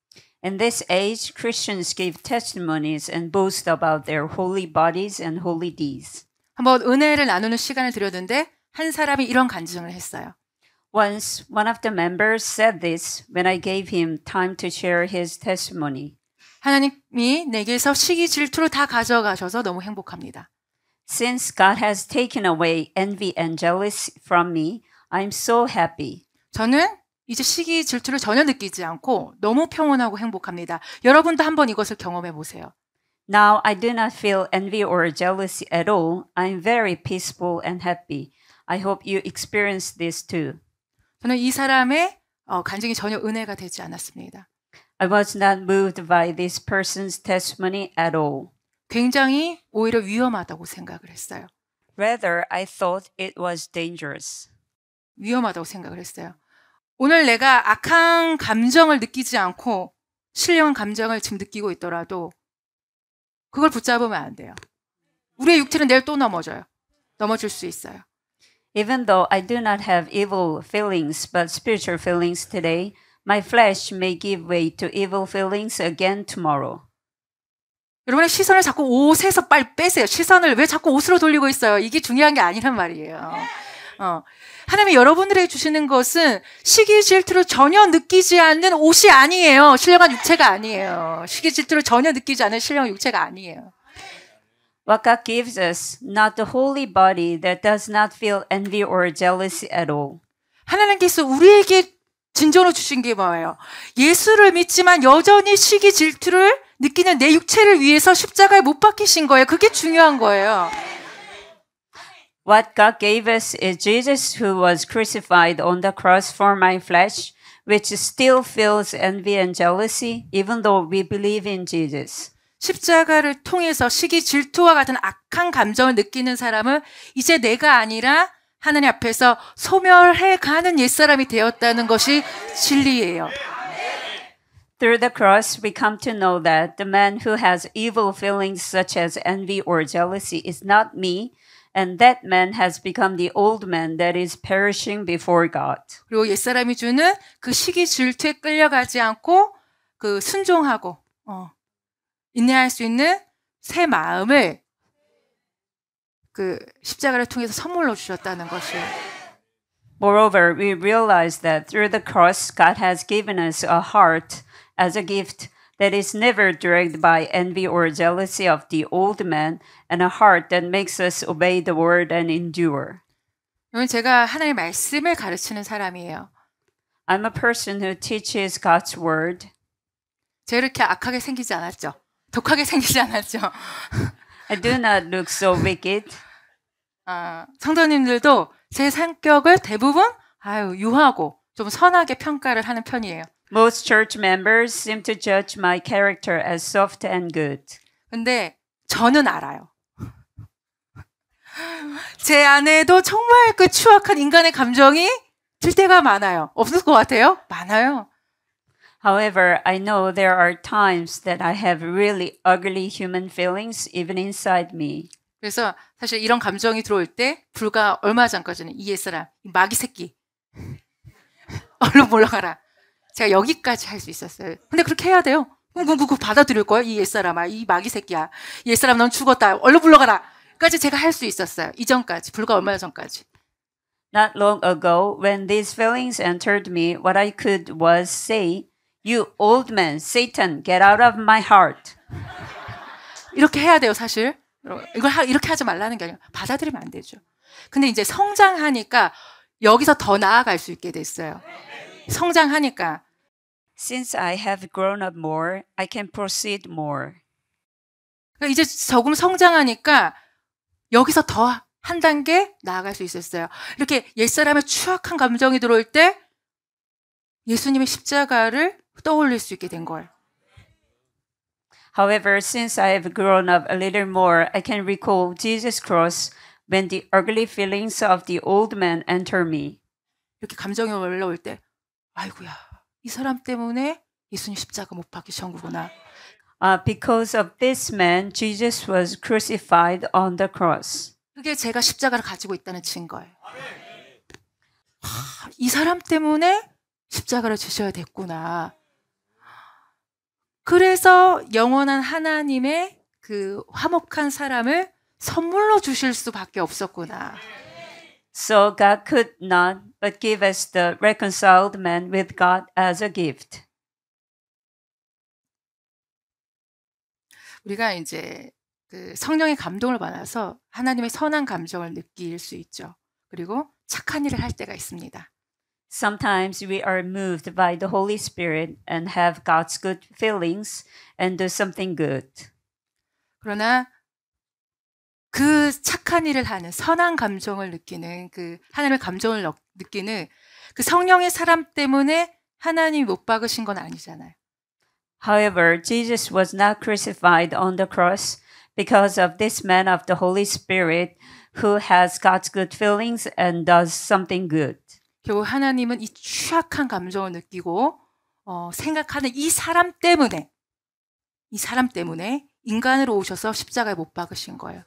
In this age, Christians give testimonies and boast about their holy bodies and holy deeds. 한번 은혜를 나누는 시간을 드렸는데 한 사람이 이런 간증을 했어요. Once one of the members said this when I gave him time to share his testimony. 하나님이 내게서 시기 질투를 다 가져가셔서 너무 행복합니다. Since God has taken away envy and jealousy from me, I'm so happy. 저는 이제 시기 질투를 전혀 느끼지 않고 너무 평온하고 행복합니다. 여러분도 한번 이것을 경험해 보세요. Now I do not feel envy or jealousy at all. I'm very peaceful and happy. I hope you experience this too. 저는 이 사람의 어, 간증이 전혀 은혜가 되지 않았습니다. I was not moved by this person's testimony at all. 굉장히 오히려 위험하다고 생각을 했어요. Rather, I thought it was dangerous. 위험하다고 생각을 했어요. 오늘 내가 악한 감정을 느끼지 않고 신령한 감정을 지금 느끼고 있더라도 그걸 붙잡으면 안 돼요. 우리의 육체는 내일 또 넘어져요. 넘어질 수 있어요. Even though I do not have evil feelings but spiritual feelings today, my flesh may give way to evil feelings again tomorrow. 여러분의 시선을 자꾸 옷에서 빨리 빼세요. 시선을 왜 자꾸 옷으로 돌리고 있어요? 이게 중요한 게 아니란 말이에요. 어. 하나님이 여러분들에게 주시는 것은 시기 질투를 전혀 느끼지 않는 옷이 아니에요. 신령한 육체가 아니에요. 시기 질투를 전혀 느끼지 않은 신령 육체가 아니에요. What God gives us, not the holy body that does not feel envy or jealousy at all. 하나님께서 우리에게 진정으로 주신 게 뭐예요? 예수를 믿지만 여전히 시기 질투를 느끼는 내 육체를 위해서 십자가에 못 박히신 거예요. 그게 중요한 거예요. What God gave us is Jesus, who was crucified on the cross for my flesh, which still feels envy and jealousy, even though we believe in Jesus. 십자가를 통해서 시기 질투와 같은 악한 감정을 느끼는 사람은 이제 내가 아니라 하나님 앞에서 소멸해 가는 옛사람이 되었다는 것이 진리예요. Through the cross, we come to know that the man who has evil feelings such as envy or jealousy is not me, and that man has become the old man that is perishing before God. 그리고 옛사람이 주는 그 시기 질투에 끌려가지 않고 그 순종하고 어, 인내할 수 있는 새 마음을 그 십자가를 통해서 선물로 주셨다는 것이. Moreover, we realize that through the cross, God has given us a heart as a gift that is never dragged by envy or jealousy of the old man, and a heart that makes us obey the word and endure. 이건 제가 하나님의 말씀을 가르치는 사람이에요. I'm a person who teaches God's word. 제가 이렇게 악하게 생기지 않았죠. 독하게 생기지 않았죠. I do not look so wicked. 아, 성도님들도 제 성격을 대부분 아유 유하고 좀 선하게 평가를 하는 편이에요. Most church members seem to judge my character as soft and good. 근데 저는 알아요. 제 안에도 정말 그 추악한 인간의 감정이 들 때가 많아요. 없을 것 같아요? 많아요. However, I know there are times that I have really ugly human feelings even inside me. 그래서 사실 이런 감정이 들어올 때 불과 얼마 전까지는 이 옛사람, 마귀 새끼. 얼른 몰러가라. 제가 여기까지 할 수 있었어요. 근데 그렇게 해야 돼요. 그럼 그거 받아들일 거예이 옛사람아, 이 마귀 새끼야. 옛사람 넌 죽었다. 얼른 불러가라. 까지 제가 할 수 있었어요. 이전까지 불과 얼마 전까지. Not long ago, when these feelings entered me, what I could was say, "You old man, Satan, get out of my heart." 이렇게 해야 돼요, 사실. 이걸 하, 이렇게 하지 말라는 게 아니라 받아들이면 안 되죠. 근데 이제 성장하니까 여기서 더 나아갈 수 있게 됐어요. 성장하니까. Since I have grown up more, I can proceed more. 이제 조금 성장하니까 여기서 더 한 단계 나아갈 수 있었어요. 이렇게 옛사람의 추악한 감정이 들어올 때 예수님의 십자가를 떠올릴 수 있게 된 거예요. However, since I have grown up a little more, I can recall Jesus' cross when the ugly feelings of the old man enter me. 이렇게 감정이 올라올 때 아이고야 이 사람 때문에 예수님 십자가 못 박기 전구구나. Uh, because of this man, Jesus was crucified on the cross. 그게 제가 십자가를 가지고 있다는 증거예요. 하, 아, 이 사람 때문에 십자가를 주셔야 됐구나. 그래서 영원한 하나님의 그 화목한 사람을 선물로 주실 수밖에 없었구나. So God could not but give us the reconciled man with God as a gift. 우리가 이제 그 성령의 감동을 받아서 하나님의 선한 감정을 느낄 수 있죠. 그리고 착한 일을 할 때가 있습니다. Sometimes we are moved by the Holy Spirit and have God's good feelings and do something good. 그러나 그 착한 일을 하는 선한 감정을 느끼는 그 하나님의 감정을 느끼는 그 성령의 사람 때문에 하나님이 못 박으신 건 아니잖아요. However, Jesus was not crucified on the cross because of this man of the Holy Spirit who has God's good feelings and does something good. 결국 하나님은 이 취약한 감정을 느끼고 어, 생각하는 이 사람 때문에 이 사람 때문에 인간으로 오셔서 십자가에 못 박으신 거예요.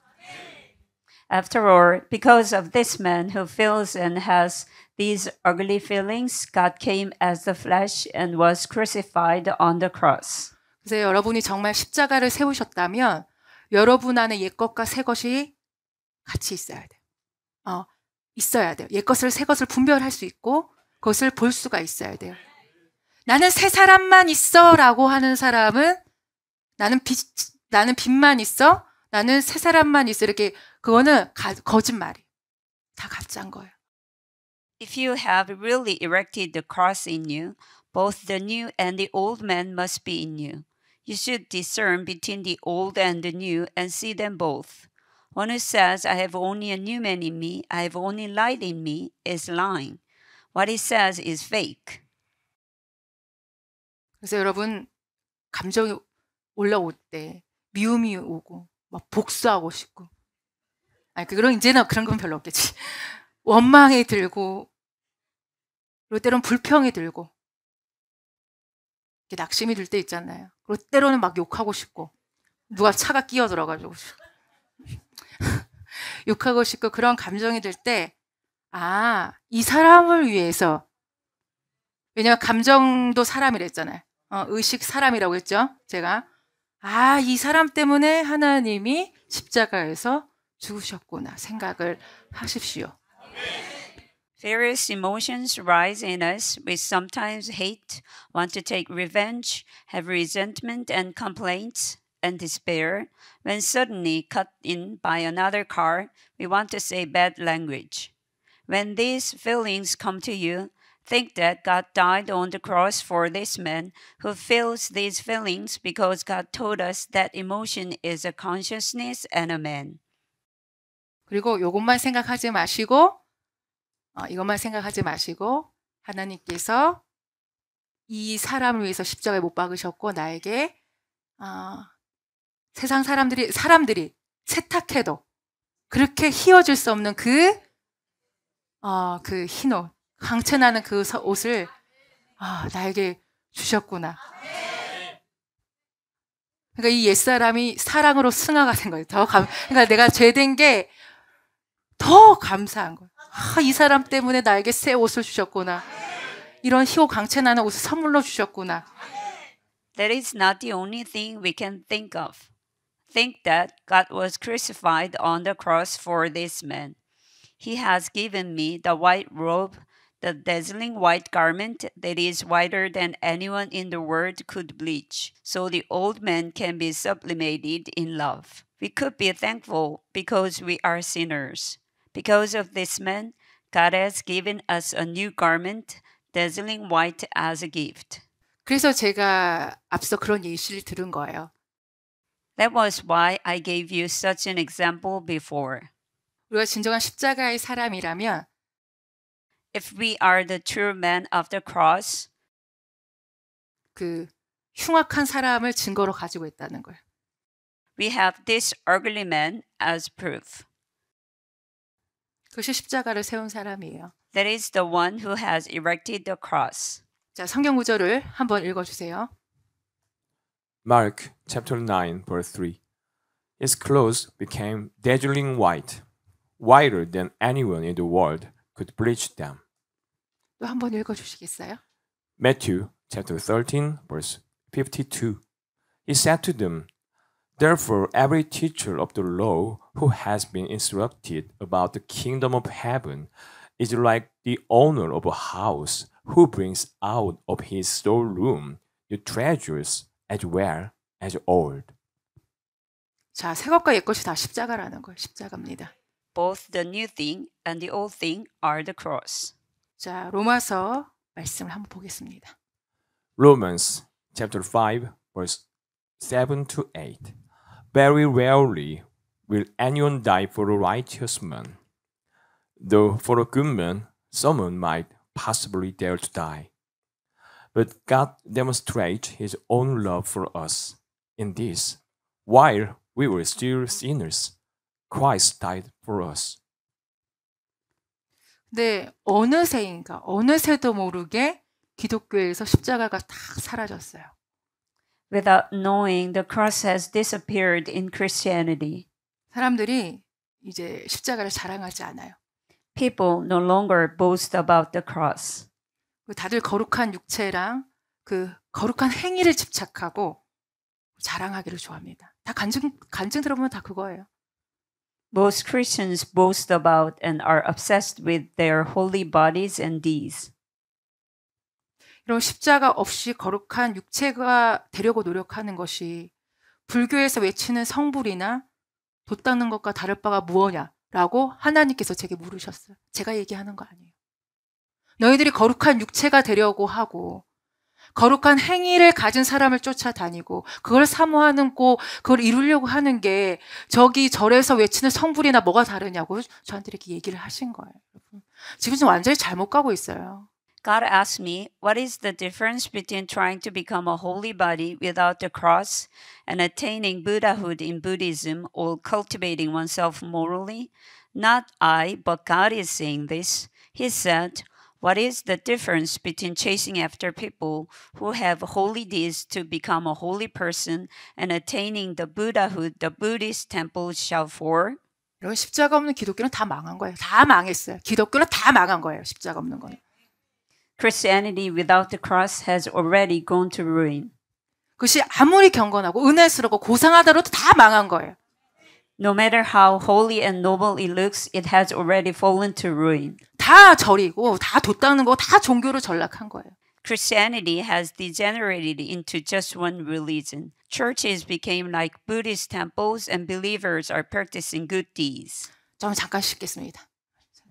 After all, because of this man who feels and has these ugly feelings, God came as the flesh and was crucified on the cross. 그래 여러분이 정말 십자가를 세우셨다면 여러분 안에 옛 것과 새 것이 같이 있어야 돼요. 어, 있어야 돼요. 옛 것을 새 것을 분별할 수 있고 그것을 볼 수가 있어야 돼요. 나는 새 사람만 있어라고 하는 사람은 나는 빛 나는 빛만 있어 나는 세 사람만 있어 이렇게 그거는 가, 거짓말이 다 가짜인 거예요. If you have really erected the cross in you, both the new and the old man must be in you. You should discern between the old and the new and see them both. One who says, I have only a new man in me, I have only light in me, is lying. What he says is fake. 그래서 여러분 감정이 올라올 때 미움이 오고 막 복수하고 싶고. 아니, 그 그런, 이제는 그런 건 별로 없겠지. 원망이 들고, 그럴 때론 불평이 들고, 이렇게 낙심이 들 때 있잖아요. 그럴 때로는 막 욕하고 싶고, 누가 차가 끼어 들어가지고. 욕하고 싶고, 그런 감정이 들 때, 아, 이 사람을 위해서. 왜냐면 감정도 사람이랬잖아요. 어, 의식 사람이라고 했죠. 제가. 아, 이 사람 때문에 하나님이 십자가에서 죽으셨구나 생각을 하십시오. Various emotions rise in us. We sometimes hate, want to take revenge, have resentment and complaints and despair. When suddenly cut in by another car, we want to say bad language. When these feelings come to you, think that God died on the cross for this man who feels these feelings because God told us that emotion is a consciousness and a man. 그리고 이것만 생각하지 마시고 어, 이것만 생각하지 마시고 하나님께서 이 사람을 위해서 십자가에 못 박으셨고 나에게 어, 세상 사람들이 사람들이 세탁해도 그렇게 희어줄 수 없는 그어그 어, 그 흰옷 강천하는 그 옷을 아, 나에게 주셨구나. 그러니까 이 옛사람이 사랑으로 승화가 된 거예요. 더 감, 그러니까 내가 죄된 게 더 감사한 거예요. 아, 이 사람 때문에 나에게 새 옷을 주셨구나. 이런 희호강천하는 옷을 선물로 주셨구나. That is not the only thing we can think of. Think that God was crucified on the cross for this man. He has given me the white robe the dazzling white garment that is whiter than anyone in the world could bleach, so the old man can be sublimated in love. We could be thankful because we are sinners. Because of this man, God has given us a new garment, dazzling white as a gift. 그래서 제가 앞서 그런 예시를 들은 거예요. That was why I gave you such an example before. 우리가 진정한 십자가의 사람이라면 if we are the true men of the cross. 그 흉악한 사람을 증거로 가지고 있다는 거예요. We have this ugly man as proof. 그 십자가를 세운 사람이에요. That is the one who has erected the cross. 자, 성경 구절을 한번 읽어 주세요. Mark chapter 9 verse 3. His clothes became dazzling white, whiter than anyone in the world could bleach them. 또 읽어 주시겠어요? Matthew chapter 13 verse 52. He said to them, Therefore every teacher of the law who has been instructed about the kingdom of heaven is like the owner of a house who brings out of his storeroom the treasures as well as old. 자, 새 것과 옛 것이 다 십자가라는 거예요 십자가입니다. Both the new thing and the old thing are the cross. 자, 로마서 말씀을 한번 보겠습니다. Romans chapter 5 verse 7 to 8. Very rarely will anyone die for a righteous man, though for a good man someone might possibly dare to die. But God demonstrates his own love for us in this while we were still sinners, Christ died for us. 근데 네, 어느새인가 어느새도 모르게 기독교에서 십자가가 딱 사라졌어요. Without knowing, the cross has disappeared in Christianity. 사람들이 이제 십자가를 자랑하지 않아요. People no longer boast about the cross. 그 다들 거룩한 육체랑 그 거룩한 행위를 집착하고 자랑하기를 좋아합니다. 다 간증 간증 들어보면 다 그거예요. Most Christians boast about and are obsessed with their holy bodies and deeds. 이런 십자가 없이 거룩한 육체가 되려고 노력하는 것이 불교에서 외치는 성불이나 돛닦는 것과 다를 바가 무엇냐라고 하나님께서 제게 물으셨어요. 제가 얘기하는 거 아니에요. 너희들이 거룩한 육체가 되려고 하고 거룩한 행위를 가진 사람을 쫓아다니고 그걸 사모하는 고 그걸 이루려고 하는 게 저기 절에서 외치는 성불이나 뭐가 다르냐고 저한테 이렇게 얘기를 하신 거예요. 지금 좀 완전히 잘못 가고 있어요. God asked me, What is the difference between trying to become a holy body without the cross and attaining Buddhahood in Buddhism or cultivating oneself morally? Not I, but God is saying this. He said, What is the difference between chasing after people who have holy deeds to become a holy person and attaining the Buddhahood the Buddhist temple shall for? 여러분 십자가 없는 기독교는 다 망한 거예요. 다 망했어요. 기독교는 다 망한 거예요. 십자가 없는 거는. Christianity without the cross has already gone to ruin. 그것이 아무리 경건하고 은혜스럽고 고상하더라도 다 망한 거예요. No matter how holy and noble it looks, it has already fallen to ruin. 다 절이고 다 뒀다는 거 다 종교로 전락한 거예요. Christianity has degenerated into just one religion. Churches became like Buddhist temples and believers are practicing good deeds. 좀 잠깐 쉬겠습니다.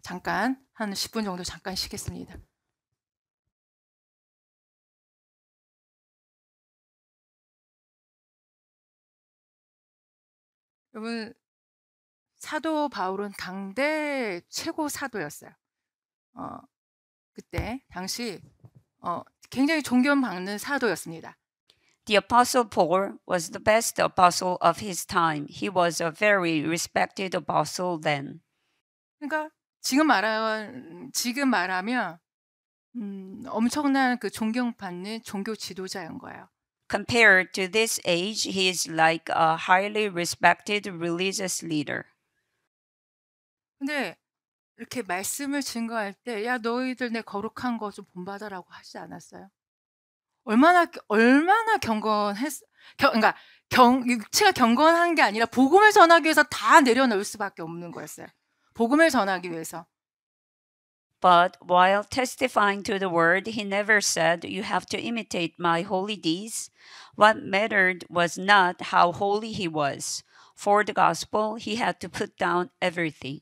잠깐 한 10분 정도 잠깐 쉬겠습니다. 여러분 사도 바울은 당대 최고 사도였어요. 어, 그때 당시 어, 굉장히 존경받는 사도였습니다. The apostle Paul was the best apostle of his time. He was a very respected apostle then. 그러니까 지금 말하 지금 말하면 음, 엄청난 그 존경받는 종교 지도자인 거예요. Compared to this age, he is like a highly respected religious leader. 근데 이렇게 말씀을 증거할 때, 야, 너희들 내 거룩한 거 좀 본받아라고 하지 않았어요? 얼마나, 얼마나 경건했, 경, 그러니까 경, 육체가 경건한 게 아니라 복음을 전하기 위해서 다 내려놓을 수밖에 없는 거였어요. 복음을 전하기 위해서. But while testifying to the word, he never said, You have to imitate my holy deeds. What mattered was not how holy he was. For the gospel, he had to put down everything.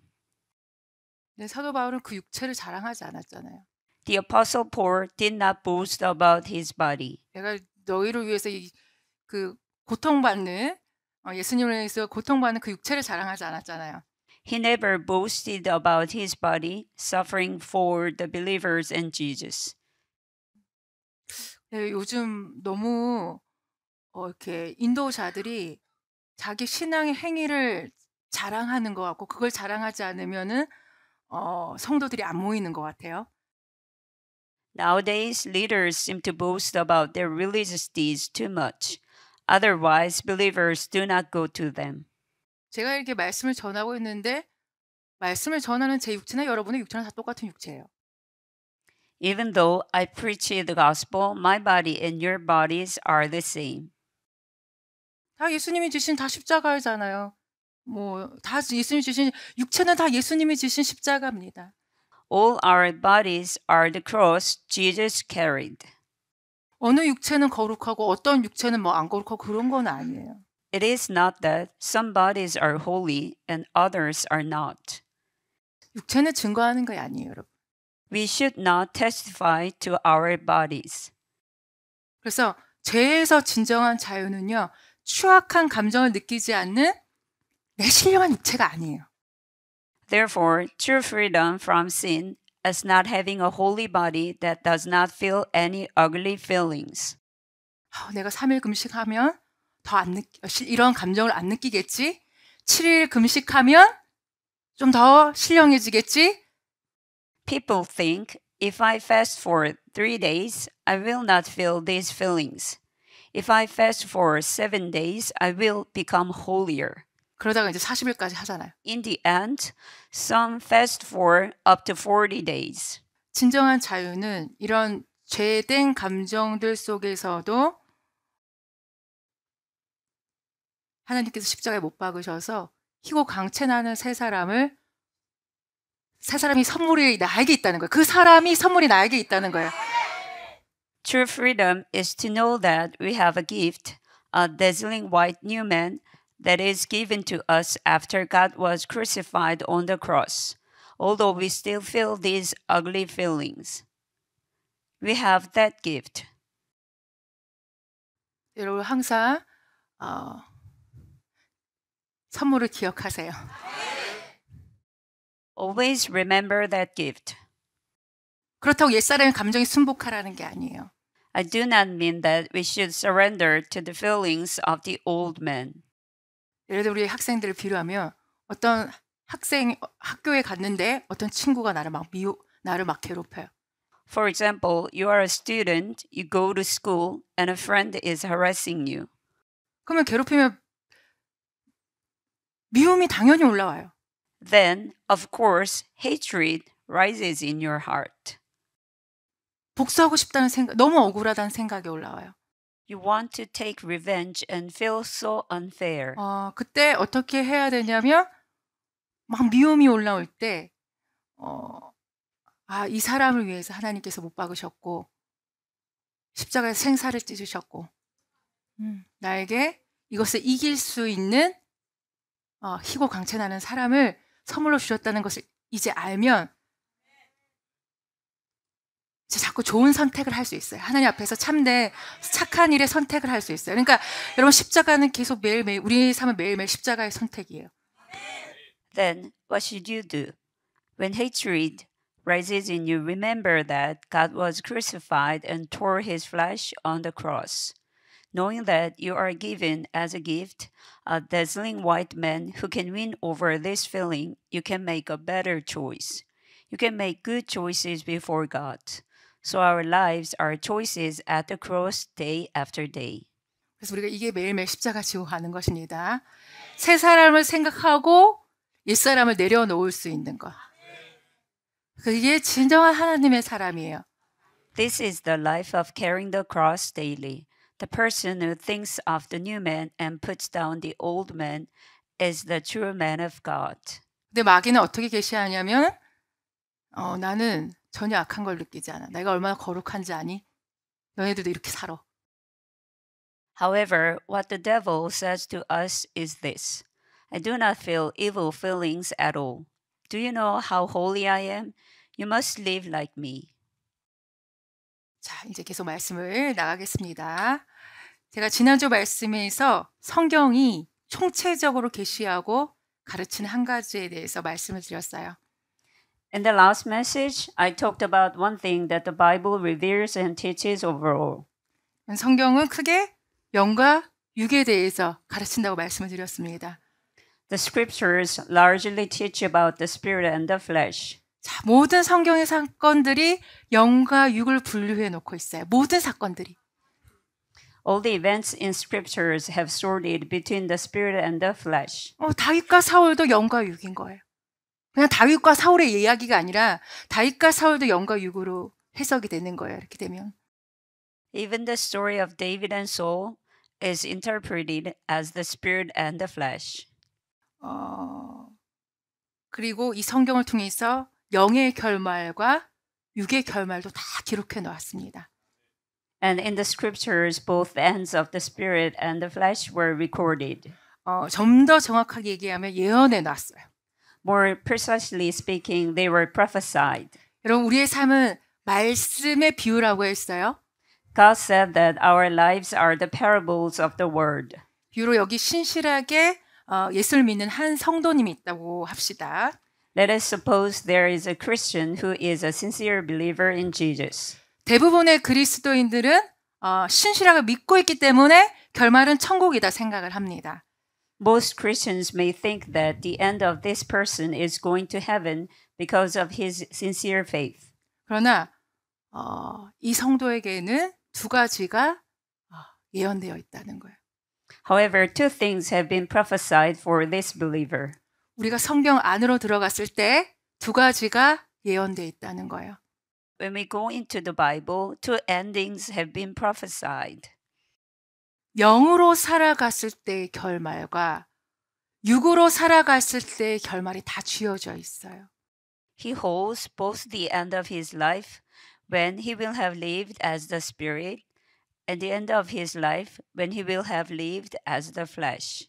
네, 사도 바울은 그 육체를 자랑하지 않았잖아요. The apostle Paul did not boast about his body. 내가 너희를 위해서 이, 그 고통받는 어, 예수님을 위해서 고통받는 그 육체를 자랑하지 않았잖아요. He never boasted about his body suffering for the believers and Jesus. 네, 요즘 너무 어, 이렇게 인도자들이 자기 신앙의 행위를 자랑하는 것 같고 그걸 자랑하지 않으면은 어, 성도들이 안 모이는 것 같아요. Nowadays, leaders seem to boast about their religious deeds too much. Otherwise, believers do not go to them. 제가 이렇게 말씀을 전하고 있는데 말씀을 전하는 제 육체나 여러분의 육체는 다 똑같은 육체예요. Even though I preach the gospel, my body and your bodies are the same. 다 예수님이 지신 다 십자가잖아요. 뭐다 예수님 주신 육체는 다 예수님이 지신 십자가입니다. All our bodies are the cross Jesus carried. 어느 육체는 거룩하고 어떤 육체는 뭐 안 거룩하고 그런 건 아니에요. It is not that some bodies are holy and others are not. 육체는 증거하는 거 아니에요, 여러분. We should not testify to our bodies. 그래서 죄에서 진정한 자유는요. 추악한 감정을 느끼지 않는 신령한 육체가 아니에요. Therefore, true freedom from sin is not having a holy body that does not feel any ugly feelings. 아, 내가 3일 금식하면 더안 느끼 이런 감정을 안 느끼겠지. 7일 금식하면 좀 더 신령해지겠지. People think if I fast for 3 days, I will not feel these feelings. If I fast for 7 days, I will become holier. 그러다가 이제 40일까지 하잖아요. In the end, some fast for up to 40 days. 진정한 자유는 이런 죄된 감정들 속에서도 하나님께서 십자가에 못 박으셔서 희고 강체나는 세 사람을 세 사람이 선물이 나에게 있다는 거예요. 그 사람이 선물이 나에게 있다는 거예요. True freedom is to know that we have a gift, a dazzling white new man that is given to us after God was crucified on the cross, although we still feel these ugly feelings. We have that gift. 여러분 항상 어, 선물을 기억하세요. Always remember that gift. 그렇다고 옛사람의 감정에 순복하라는 게 아니에요. I do not mean that we should surrender to the feelings of the old man. 예를 들어 우리 학생들을 비유하면 어떤 학생 학교에 갔는데 어떤 친구가 나를 막 미워 나를 막 괴롭혀요. For example, you are a student, you go to school and a friend is harassing you. 그러면 괴롭히면 미움이 당연히 올라와요. Then, of course, hatred rises in your heart. 복수하고 싶다는 생각, 너무 억울하다는 생각이 올라와요. You want to take revenge and feel so unfair. 어, 그때 어떻게 해야 되냐면 막 미움이 올라올 때 어, 아, 이 사람을 위해서 하나님께서 못 박으셨고 십자가에 서 생사를 찢으셨고 음, 나에게 이것을 이길 수 있는 어, 희고 강체나는 사람을 선물로 주셨다는 것을 이제 알면 자꾸 좋은 선택을 있어요. 하나님 앞에서 착한 일의 선택을 있어요. 그러니까 여러분 십자가는 계속 매일매일 우리 삶은 매일매일 십자가의 선택이에요. Then what should you do? When hatred rises in you, remember that God was crucified and tore his flesh on the cross. Knowing that you are given as a gift a dazzling white man who can win over this feeling, you can make a better choice. You can make good choices before God so our lives are choices at the cross day after day. 그래서 우리가 이게 매일매일 십자가 지고 가는 것입니다. 새 사람을 생각하고 옛 사람을 내려놓을 수 있는 것. 그게 진정한 하나님의 사람이에요. This is the life of carrying the cross daily. The person who thinks of the new man and puts down the old man is the true man of God. 근데 마귀는 어떻게 계시하냐면 어, 나는 전혀 악한 걸 느끼지 않아. 내가 얼마나 거룩한지 아니? 너네들도 이렇게 살아. However, what the devil says to us is this I do not feel evil feelings at all. Do you know how holy I am? You must live like me. 자, 이제 계속 말씀을 나가겠습니다. 제가 지난주 말씀에서 성경이 총체적으로 계시하고 가르치는 한 가지에 대해서 말씀을 드렸어요. In the last message, I talked about one thing that the Bible reveals and teaches overall. 성경은 크게 영과 육에 대해서 가르친다고 말씀을 드렸습니다. The scriptures largely teach about the spirit and the flesh. 자, 모든 성경의 사건들이 영과 육을 분류해 놓고 있어요. 모든 사건들이. All the events in scriptures have sorted between the spirit and the flesh. 어, 다윗과 사울도 영과 육인 거예요. 그냥 다윗과 사울의 이야기가 아니라 다윗과 사울도 영과 육으로 해석이 되는 거예요. 이렇게 되면. Even the story of David and Saul is interpreted as the spirit and the flesh. 어, 그리고 이 성경을 통해서 영의 결말과 육의 결말도 다 기록해 놓았습니다. And in the scriptures, both ends of the spirit and the flesh were recorded. 어, 좀더 정확하게 얘기하면 예언해 놨어요. more precisely speaking, they were prophesied. 여러분 우리의 삶은 말씀의 비유라고 했어요. God said that our lives are the parables of the word. 비유로 여기 신실하게 어, 예수를 믿는 한 성도님이 있다고 합시다. Let us suppose there is a Christian who is a sincere believer in Jesus. 대부분의 그리스도인들은 어, 신실하게 믿고 있기 때문에 결말은 천국이다 생각을 합니다. Most Christians may think that the end of this person is going to heaven because of his sincere faith. 그러나 어, 이 성도에게는 두 가지가 예언되어 있다는 거예요. However, two things have been prophesied for this believer. 우리가 성경 안으로 들어갔을 때 두 가지가 예언되어 있다는 거예요. When we go into the Bible, two endings have been prophesied. 영으로 살아갔을 때의 결말과 육으로 살아갔을 때의 결말이 다 쥐어져 있어요. He holds both the end of his life when he will have lived as the spirit and the end of his life when he will have lived as the flesh.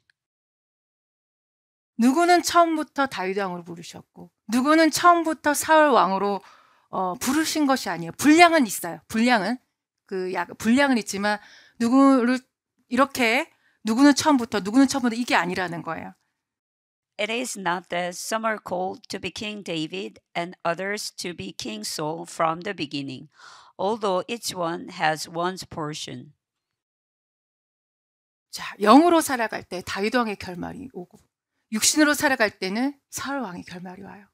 누구는 처음부터 다윗 왕으로 부르셨고 누구는 처음부터 사울 왕으로 어, 부르신 것이 아니에요. 분량은 있어요. 분량은 그 약, 분량은 있지만 누구를 이렇게 누구는 처음부터 누구는 처음부터 이게 아니라는 거예요. It is not that some are called to be King David and others to be King Saul from the beginning, although each one has one's portion. 자, 영으로 살아갈 때 다윗 왕의 결말이 오고 육신으로 살아갈 때는 사울 왕의 결말이 와요.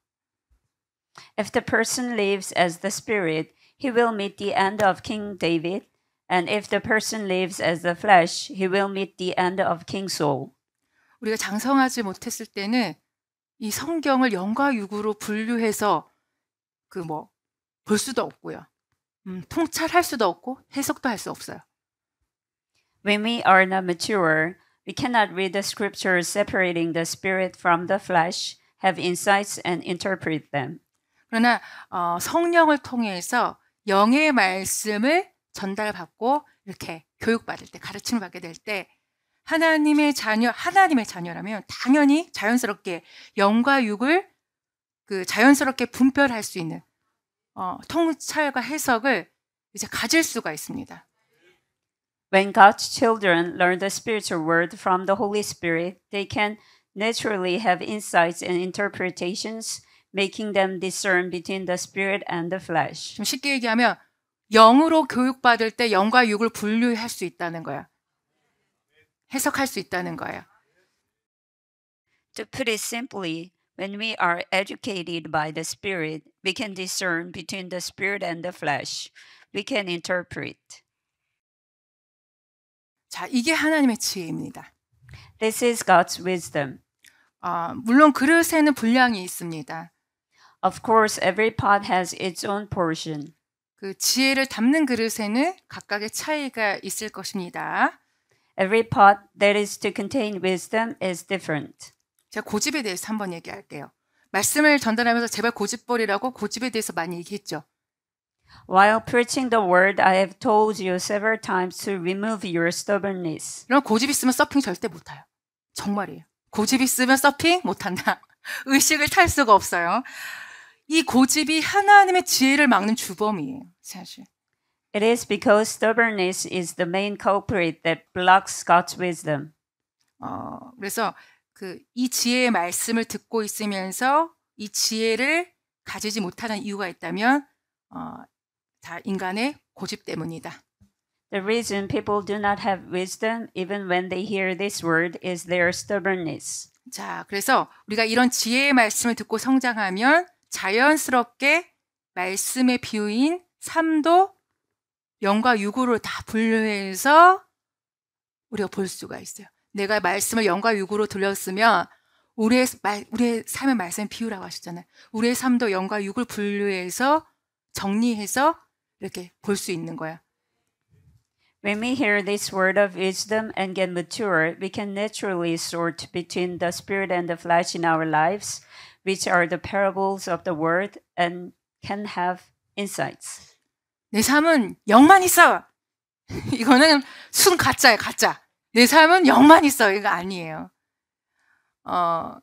If the person lives as the spirit, he will meet the end of King David and if the person lives as the flesh, he will meet the end of King Saul. 우리가 장성하지 못했을 때는 이 성경을 영과 육으로 분류해서 수도 없고요. 음, 통찰할 수도 없고 해석도 없어요. When we are not mature, we cannot read the scriptures separating the spirit from the flesh, have insights and interpret them. 그러나 어, 성령을 통해서 영의 말씀을 전달받고 이렇게 교육받을 때 가르침을 받게 될 때 하나님의 자녀 하나님의 자녀라면 당연히 자연스럽게 영과 육을 그 자연스럽게 분별할 수 있는 어, 통찰과 해석을 이제 가질 수가 있습니다. When God's children learn the spiritual word from the Holy Spirit, they can naturally have insights and interpretations, making them discern between the spirit and the flesh. 좀 쉽게 얘기하면 영으로 교육받을 때 영과 육을 분류할 수 있다는 거야. 해석할 수 있다는 거예요. To put it simply, when we are educated by the Spirit, we can discern between the Spirit and the flesh. We can interpret. 자, 이게 하나님의 지혜입니다. This is God's wisdom. 어, 물론 그릇에는 분량이 있습니다. Of course, every pot has its own portion. 그 지혜를 담는 그릇에는 각각의 차이가 있을 것입니다. Every pot that is to contain wisdom is different. 제가 고집에 대해서 한번 얘기할게요. 말씀을 전달하면서 제발 고집 버리라고 고집에 대해서 많이 얘기했죠. While preaching the word, I have told you several times to remove your stubbornness. 이런 고집 있으면 서핑 절대 못해요. 정말이에요. 고집 있으면 서핑 못한다. 의식을 탈 수가 없어요. 이 고집이 하나님의 지혜를 막는 주범이에요, 사실. It is because stubbornness is the main culprit that blocks God's wisdom. 어, 그래서 그 이 지혜의 말씀을 듣고 있으면서 이 지혜를 가지지 못하는 이유가 있다면 어, 다 인간의 고집 때문이다. The reason people do not have wisdom even when they hear this word is their stubbornness. 자, 그래서 우리가 이런 지혜의 말씀을 듣고 성장하면 자연스럽게 말씀의 비유인 3도 0과 6으로 다 분류해서 우리가 볼 수가 있어요. 내가 말씀을 0과 6으로 돌렸으면 우리의 말, 우리의 삶의 말씀 비유라고 하셨잖아요. 우리의 삶도 0과 6을 분류해서 정리해서 이렇게 볼 수 있는 거야. When we hear this word of wisdom and get mature, we can naturally sort between the spirit and the flesh in our lives. which are the parables of the word and can have insights. 내 삶은 영만 있어. 이거는 순가짜예 가짜. 내 삶은 영만 있어. 이거 아니에요. 어,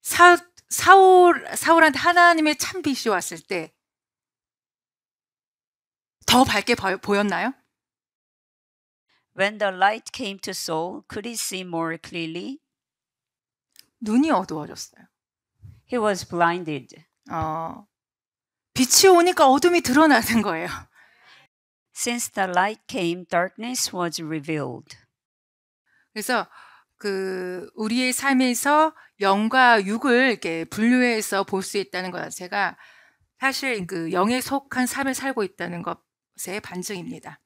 사, 사울, 사울한테 하나님의 참 빛이 왔을 때 더 밝게 보였나요? When the light came to Saul, could he see more clearly? 눈이 어두워졌어요. He was blinded. 어, 빛이 오니까 어둠이 드러나는 거예요. Since the light came, darkness was revealed. 그래서 그 우리의 삶에서 영과 육을 이렇게 분류해서 볼 수 있다는 것 자체가 사실 그 영에 속한 삶을 살고 있다는 것의 반증입니다.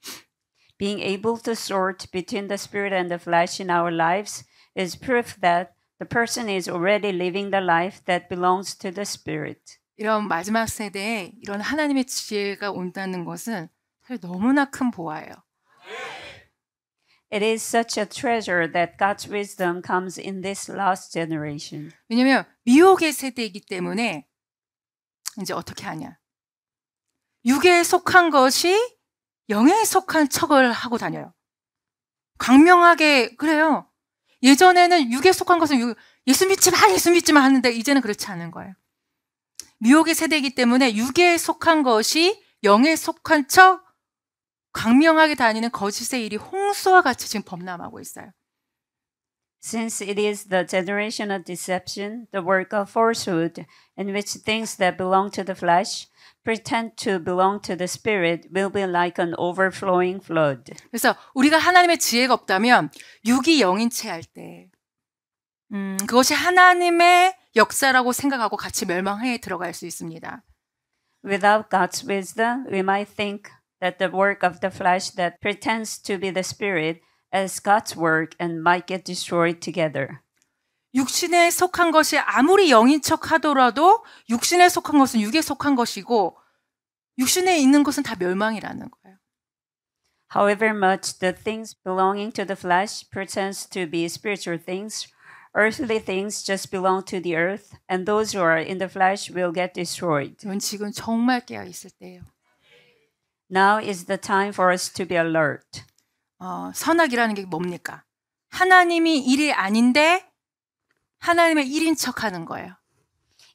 Being able to sort between the spirit and the flesh in our lives is proof that The person is already living the life that belongs to the spirit. 이런 마지막 세대에 이런 하나님의 지혜가 온다는 것은 사실 너무나 큰 보화예요. It is such a treasure that God's wisdom comes in this last generation. 왜냐면 미혹의 세대이기 때문에 이제 어떻게 하냐? 육에 속한 것이 영에 속한 척을 하고 다녀요. 광명하게 그래요. 예전에는 육에 속한 것은 육, 예수 믿지 마, 예수 믿지 마 하는데 이제는 그렇지 않은 거예요. 미혹의 세대이기 때문에 육에 속한 것이 영에 속한 척 광명하게 다니는 거짓의 일이 홍수와 같이 지금 범람하고 있어요. Since it is the generation of deception, the work of falsehood, in which things that belong to the flesh, pretend to belong to the Spirit will be like an overflowing flood. 그래서 우리가 하나님의 지혜가 없다면 육이 영인 음, 그것이 하나님의 역사라고 생각하고 같이 들어갈 수 있습니다. Without God's wisdom, we might think that the work of the flesh that pretends to be the Spirit is God's work and might get destroyed together. 육신에 속한 것이 아무리 영인 척 하더라도 육신에 속한 것은 육에 속한 것이고 육신에 있는 것은 다 멸망이라는 거예요. However much the things belonging to the flesh pretends to be spiritual things, earthly things just belong to the earth, and those who are in the flesh will get destroyed. 이건 지금 정말 깨어 있을 때예요. Now is the time for us to be alert. 어, 선악이라는 게 뭡니까? 하나님이 일이 아닌데 하나님을 1인 척하는 거예요.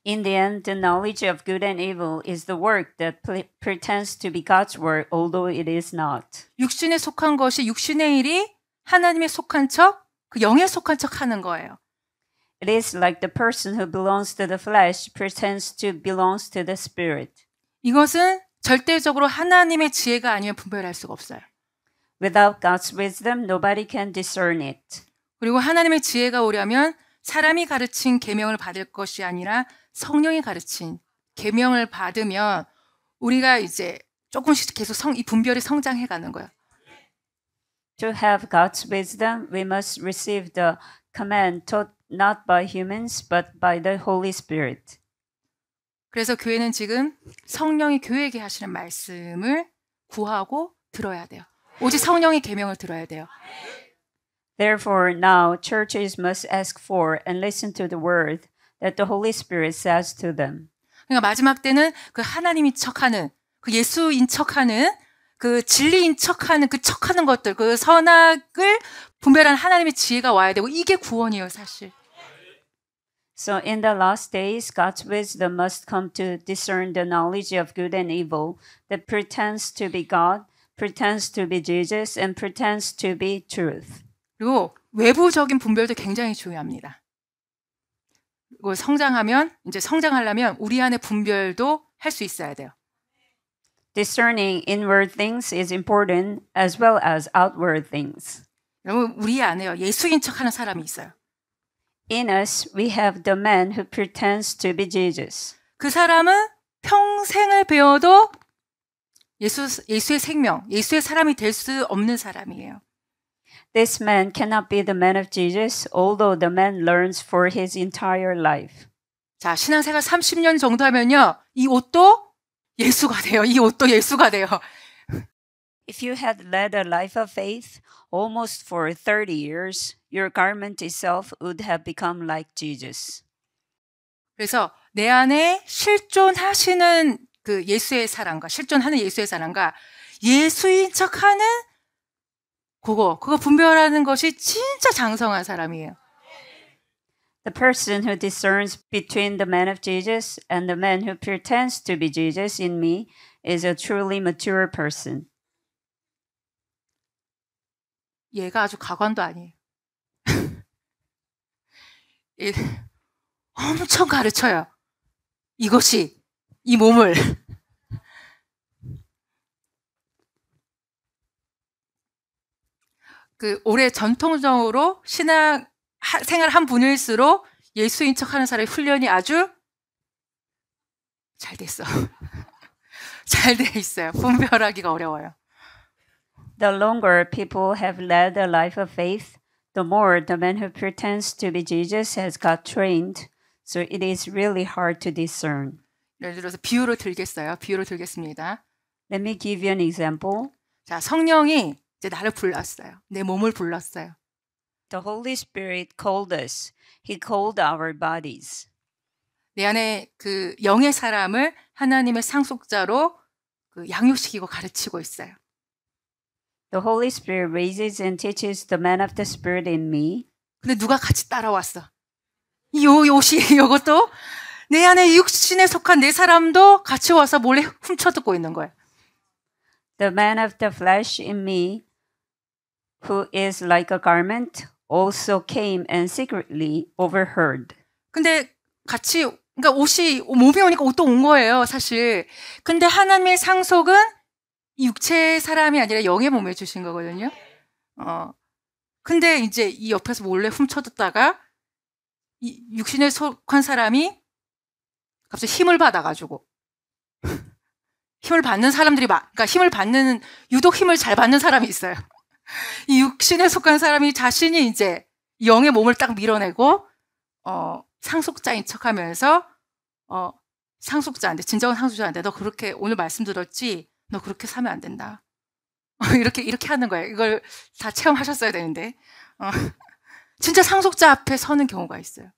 In the end, the knowledge of good and evil is the work that pretends to be God's work, although it is not. 육신에 속한 것이 육신의 일이 하나님에 속한 척, 그 영에 속한 척 하는 거예요. It is like the person who belongs to the flesh pretends to belongs to the spirit. 이것은 절대적으로 하나님의 지혜가 아니면 분별할 수가 없어요. Without God's wisdom, nobody can discern it. 그리고 하나님의 지혜가 오려면 사람이 가르친 계명을 받을 것이 아니라 성령이 가르친 계명을 받으면 우리가 이제 조금씩 계속 성, 이 분별이 성장해 가는 거예 To have God's wisdom, we must receive the command taught not by humans but by the Holy Spirit. 그래서 교회는 지금 성령이 교회에게 하시는 말씀을 구하고 들어야 돼요. 오직 성령의 계명을 들어야 돼요. Therefore, now churches must ask for and listen to the word that the Holy Spirit says to them. 그러니까 마지막 때는 그 척하는 그 예수인 척하는 그 진리인 척하는 그 척하는 것들 그 선악을 하나님의 지혜가 와야 되고 이게 구원이에요 사실. So in the last days, God's wisdom must come to discern the knowledge of good and evil that pretends to be God, pretends to be Jesus, and pretends to be truth. 그리고 외부적인 분별도 굉장히 중요합니다. 그리고 성장하면 이제 성장하려면 우리 안에 분별도 할 수 있어야 돼요. Discerning inward things is important as well as outward things. 여러분 우리 안에 예수인 척하는 사람이 있어요. In us we have the man who pretends to be Jesus. 그 사람은 평생을 배워도 예수 예수의 생명, 예수의 사람이 될 수 없는 사람이에요. This man cannot be the man of Jesus, although the man learns for his entire life. 자, 신앙생활 30년 정도 하면요. 이 옷도 예수가 돼요. 이 옷도 예수가 돼요. If you had led a life of faith almost for 30 years, your garment itself would have become like Jesus. 그래서 내 안에 실존하시는 그 예수의 사랑과 실존하는 예수의 사랑과 예수인 척하는 그거 그거 분별하는 것이 진짜 장성한 사람이에요. The person who discerns between the man of Jesus and the man who pretends to be Jesus in me is a truly mature person. 얘가 아주 가관도 아니에요. 엄청 가르쳐요. 이것이 이 몸을 그 오래 전통적으로 신앙 생활 한 분일수록 예수인 척 하는 사람의 훈련이 아주 잘 됐어. 잘돼 있어요. 분별하기가 어려워요. The longer people have led a life of faith, the more the man who pretends to be Jesus has got trained. So it is really hard to discern. 예를 들어서 비유로 들겠어요. 비유로 들겠습니다. Let me give you an example. 자, 성령이 이제 나를 불렀어요. 내 몸을 불렀어요. The Holy Spirit called us. He called our bodies. 내 안에 그 영의 사람을 하나님의 상속자로 그 양육시키고 가르치고 있어요. The Holy Spirit raises and teaches the man of the Spirit in me. 근데 누가 같이 따라왔어? 요 요시 요것도 내 안에 육신에 속한 내 사람도 같이 와서 몰래 훔쳐 듣고 있는 거야. The man of the flesh in me who is like a garment, also came and secretly overheard. 근데 같이 그러니까 옷이 몸이 오니까 옷도 온 거예요, 사실. 근데 하나님의 상속은 육체의 사람이 아니라 영의 몸에 주신 거거든요. 어. 근데 이제 이 옆에서 몰래 훔쳐듣다가 이 육신에 속한 사람이 갑자기 힘을 받아가지고 힘을 받는 사람들이 막, 그러니까 힘을 받는 유독 힘을 잘 받는 사람이 있어요. 이 육신에 속한 사람이 자신이 이제 영의 몸을 딱 밀어내고 어, 상속자인 척하면서 어, 상속자한테 진정한 상속자한테 너 그렇게 오늘 말씀 들었지? 너 그렇게 사면 안 된다. 이렇게 이렇게 하는 거예요. 이걸 다 체험하셨어야 되는데 어, 진짜 상속자 앞에 서는 경우가 있어요.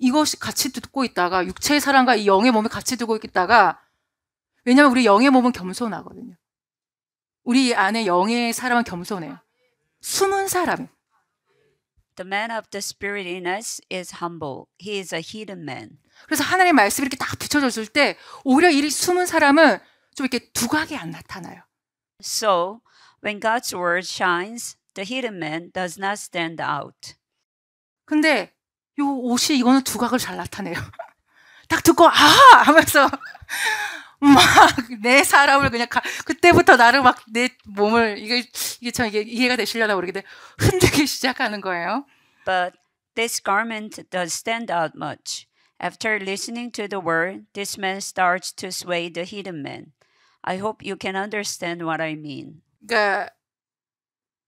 이것이 같이 듣고 있다가 육체의 사랑과 이 영의 몸이 같이 두고 있다가 왜냐하면 우리 영의 몸은 겸손하거든요. 우리 안에 영의 사람은 겸손해요. 숨은 사람. The man of the spirit in us is humble. He is a hidden man. 그래서 하나님의 말씀이 이렇게 딱 비춰졌을 때 오히려 이 숨은 사람은 좀 이렇게 두각이 안 나타나요. So when God's word shines, the hidden man does not stand out. 근데 요 옷이 이거는 두각을 잘 나타내요. 딱 듣고 아 하면서 막내 사람을 그냥 가, 그때부터 나를 막 내 몸을 이게 이게 참 이게 이해가 되시려나 모르겠는데 흔들기 시작하는 거예요. But this garment does stand out much. After listening to the word, this man starts to sway the hidden man. I hope you can understand what I mean. 그러니까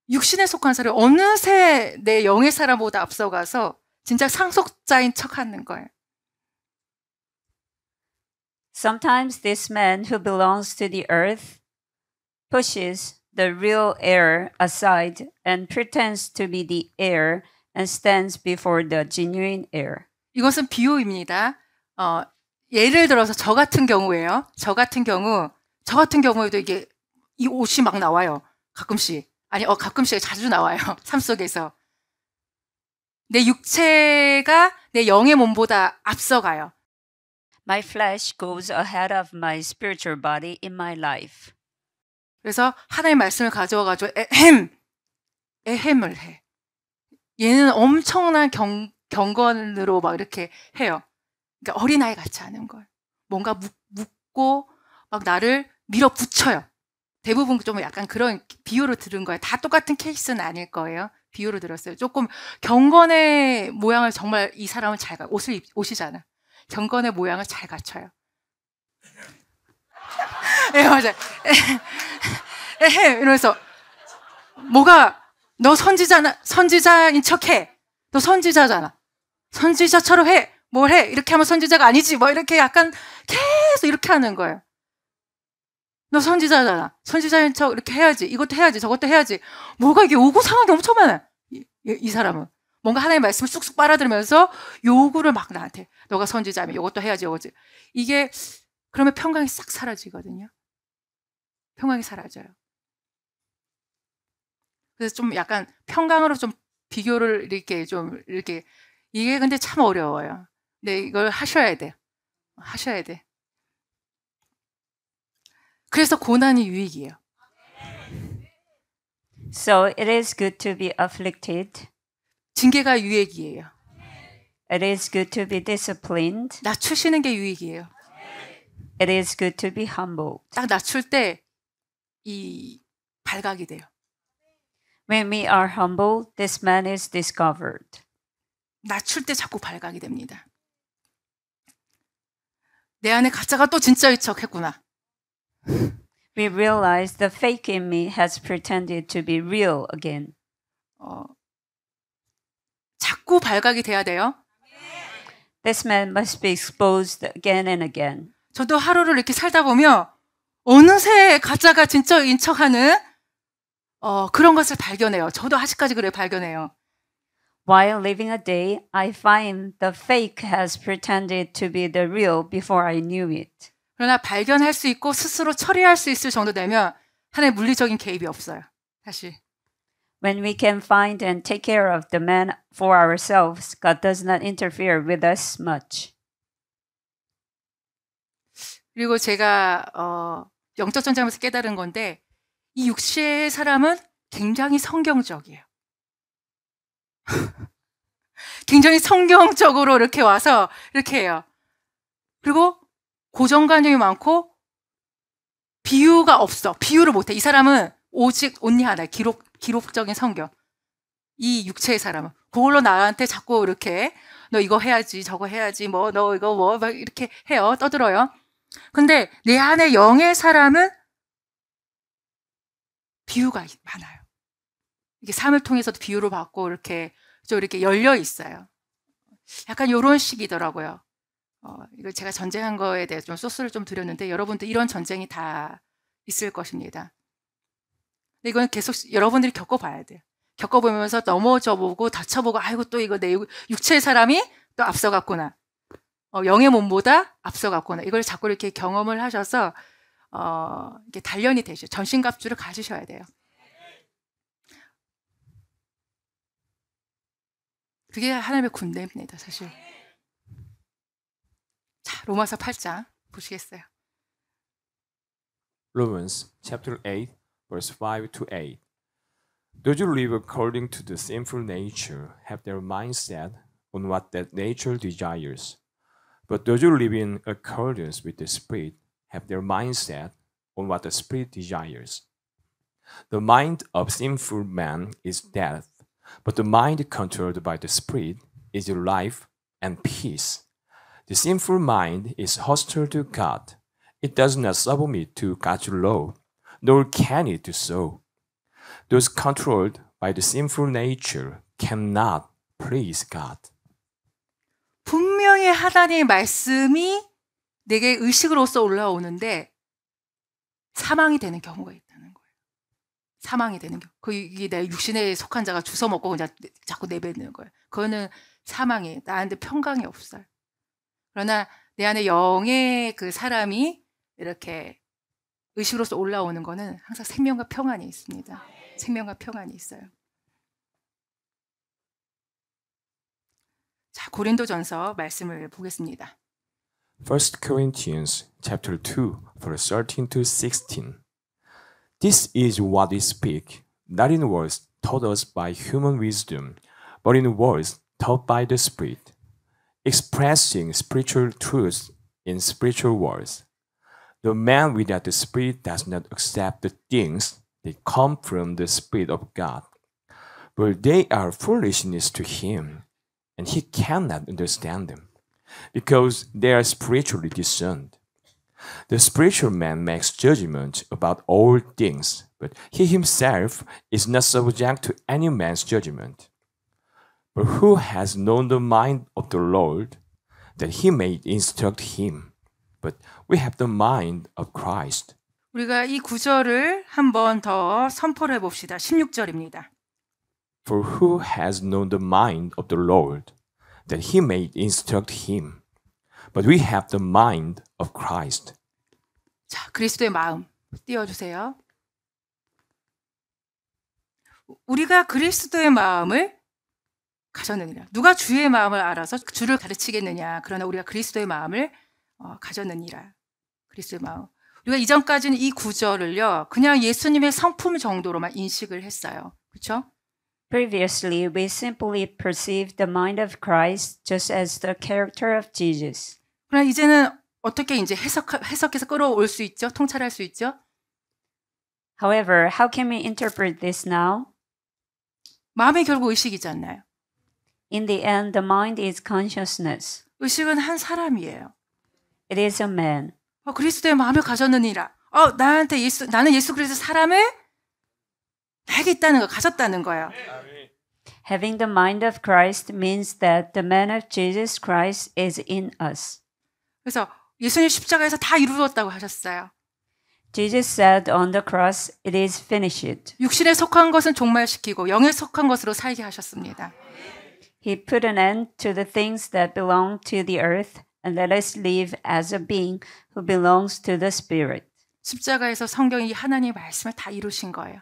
육신에 속한 사람이 어느새 내 영의 사람보다 앞서가서 진짜 상속자인 척하는 거예요. Sometimes this man who belongs to the earth pushes the real heir aside and pretends to be the heir and stands before the genuine heir. 이것은 비유입니다. 어, 예를 들어서 저 같은 경우에요. 저 같은 경우, 저 같은 경우에도 이게 이 옷이 막 나와요. 가끔씩. 아니, 어, 가끔씩 자주 나와요. 삶 속에서. 내 육체가 내 영의 몸보다 앞서가요. My flesh goes ahead of my spiritual body in my life. 그래서 하나님의 말씀을 가져와 가지고 에헴 에헴을 해. 얘는 엄청난 경, 경건으로 막 이렇게 해요. 그러니까 어린아이 같이 하는 걸. 뭔가 묻, 묶고 막 나를 밀어붙여요. 대부분 좀 약간 그런 비유로 들은 거예요. 다 똑같은 케이스는 아닐 거예요. 비유로 들었어요. 조금 경건의 모양을 정말 이 사람은 잘 가. 옷을 입, 옷이잖아. 경건의 모양을 잘 갖춰요. 예, 맞아요. 에헤, 예, 예, 예, 이러면서 뭐가 너 선지자나 선지자인 척해. 너 선지자잖아. 선지자처럼 해. 뭘 해? 이렇게 하면 선지자가 아니지. 뭐 이렇게 약간 계속 이렇게 하는 거예요. 너 선지자잖아. 선지자인 척 이렇게 해야지. 이것도 해야지. 저것도 해야지. 뭐가 이게 요구 상황이 엄청 많아. 이, 이 사람은. 뭔가 하나의 말씀을 쑥쑥 빨아들면서 요구를 막 나한테. 너가 선지자면 이것도 해야지 이거지. 이게 그러면 평강이 싹 사라지거든요. 평강이 사라져요. 그래서 좀 약간 평강으로 좀 비교를 이렇게 좀 이렇게 이게 근데 참 어려워요. 근데 네, 이걸 하셔야 돼. 하셔야 돼. 그래서 고난이 유익이에요. So it is good to be afflicted. 징계가 유익이에요. It is good to be disciplined. 낮추시는 게 유익이에요. It is good to be humble. 딱 낮출 때 이 발각이 돼요. When we are humble, this man is discovered. 낮출 때 자꾸 발각이 됩니다. 내 안에 가짜가 또 진짜인 척했구나. We realize the fake in me has pretended to be real again. 어, 자꾸 발각이 돼야 돼요. This man must be exposed again and again. 저도 하루를 이렇게 살다 보면 어느새 가짜가 진짜인 척하는 어, 그런 것을 발견해요. 저도 아직까지 그래 발견해요. While living a day, I find the fake has pretended to be the real before I knew it. 그러나 발견할 수 있고 스스로 처리할 수 있을 정도 되면 하나의 물리적인 개입이 없어요. 다시 When we can find and take care of the man for ourselves, God does not interfere with us much. 그리고 제가 어, 영적 전쟁에서 깨달은 건데 이 육체의 사람은 굉장히 성경적이에요. 굉장히 성경적으로 이렇게 와서 이렇게 해요. 그리고 고정관념이 많고 비유가 없어. 비유를 못해. 이 사람은 오직 온리 하나 기록 기록적인 성경. 이 육체의 사람은. 그걸로 나한테 자꾸 이렇게 너 이거 해야지, 저거 해야지, 뭐, 너 이거 뭐, 막 이렇게 해요. 떠들어요. 근데 내 안에 영의 사람은 비유가 많아요. 이게 삶을 통해서도 비유로 받고 이렇게 좀 이렇게 열려 있어요. 약간 이런 식이더라고요. 어, 이걸 제가 전쟁한 거에 대해 좀 소스를 좀 드렸는데 여러분도 이런 전쟁이 다 있을 것입니다. 근데 이건 계속 여러분들이 겪어봐야 돼요. 겪어보면서 넘어져 보고 다쳐보고 아이고 또 이거 내 육체의 사람이 또 앞서갔구나. 어, 영의 몸보다 앞서갔구나. 이걸 자꾸 이렇게 경험을 하셔서 어, 이게 단련이 되죠. 전신갑주를 가지셔야 돼요. 그게 하나님의 군대입니다, 사실. 자, 로마서 8장 보시겠어요? Romans chapter 8 verse 5 to 8. Those who live according to the sinful nature have their mindset on what that nature desires. But those who live in accordance with the Spirit have their mindset on what the Spirit desires. The mind of sinful man is death, but the mind controlled by the Spirit is life and peace. The sinful mind is hostile to God. It does not submit to God's law nor can it do so. Those controlled by the sinful nature cannot please God. 분명히 하나님의 말씀이 내게 의식으로서 올라오는데 사망이 되는 경우가 있다는 거예요. 사망이 되는 경우. 그게 내 육신에 속한 자가 주워 먹고 그냥 자꾸 내뱉는 거예요. 그거는 사망이 나한테 평강이 없어요. 그러나 내 안에 영의 그 사람이 이렇게 의식으로서 올라오는 항상 생명과 평안이 있습니다. 생명과 평안이 있어요. 자, 고린도전서 말씀을 보겠습니다. 1 Corinthians chapter 2 verse 13 to 16. This is what we speak, not in words taught us by human wisdom, but in words taught by the Spirit, expressing spiritual truths in spiritual words. The man without the Spirit does not accept the things that come from the Spirit of God, but they are foolishness to him, and he cannot understand them, because they are spiritually discerned. The spiritual man makes judgment about all things, but he himself is not subject to any man's judgment. But who has known the mind of the Lord that he may instruct him? but we have the mind of Christ. 우리가 이 구절을 한 번 더 선포를 해 봅시다. 16절입니다. For who has known the mind of the Lord that he may instruct him? But we have the mind of Christ. 자, 그리스도의 마음 띄워 주세요. 우리가 그리스도의 마음을 가졌느냐? 누가 주의 마음을 알아서 주를 가르치겠느냐? 그러나 우리가 그리스도의 마음을 가졌느니라. 그리스도 마음. 우리가 이전까지는 이 구절을요 그냥 예수님의 성품 정도로만 인식을 했어요. 그렇죠? Previously, we simply perceived the mind of Christ just as the character of Jesus. 그러나 이제는 어떻게 이제 해석 해석해서 끌어올 수 있죠? 통찰할 수 있죠? However, how can we interpret this now? 마음이 결국 의식이잖아요. In the end, the mind is consciousness. 의식은 한 사람이에요. It is a man. 어, 그리스도의 마음을 가졌느니라. 어, 나한테 예수, 나는 예수 그리스도 사람의 나에게 있다는 거 가졌다는 거예요. Having the mind of Christ means that the man of Jesus Christ is in us. 그래서 예수님 십자가에서 다 이루었다고 하셨어요. Jesus said on the cross, "It is finished." 육신에 속한 것은 종말시키고 영에 속한 것으로 살게 하셨습니다. He put an end to the things that belong to the earth and let us live as a being who belongs to the Spirit. 십자가에서 성경이 하나님의 말씀을 다 이루신 거예요.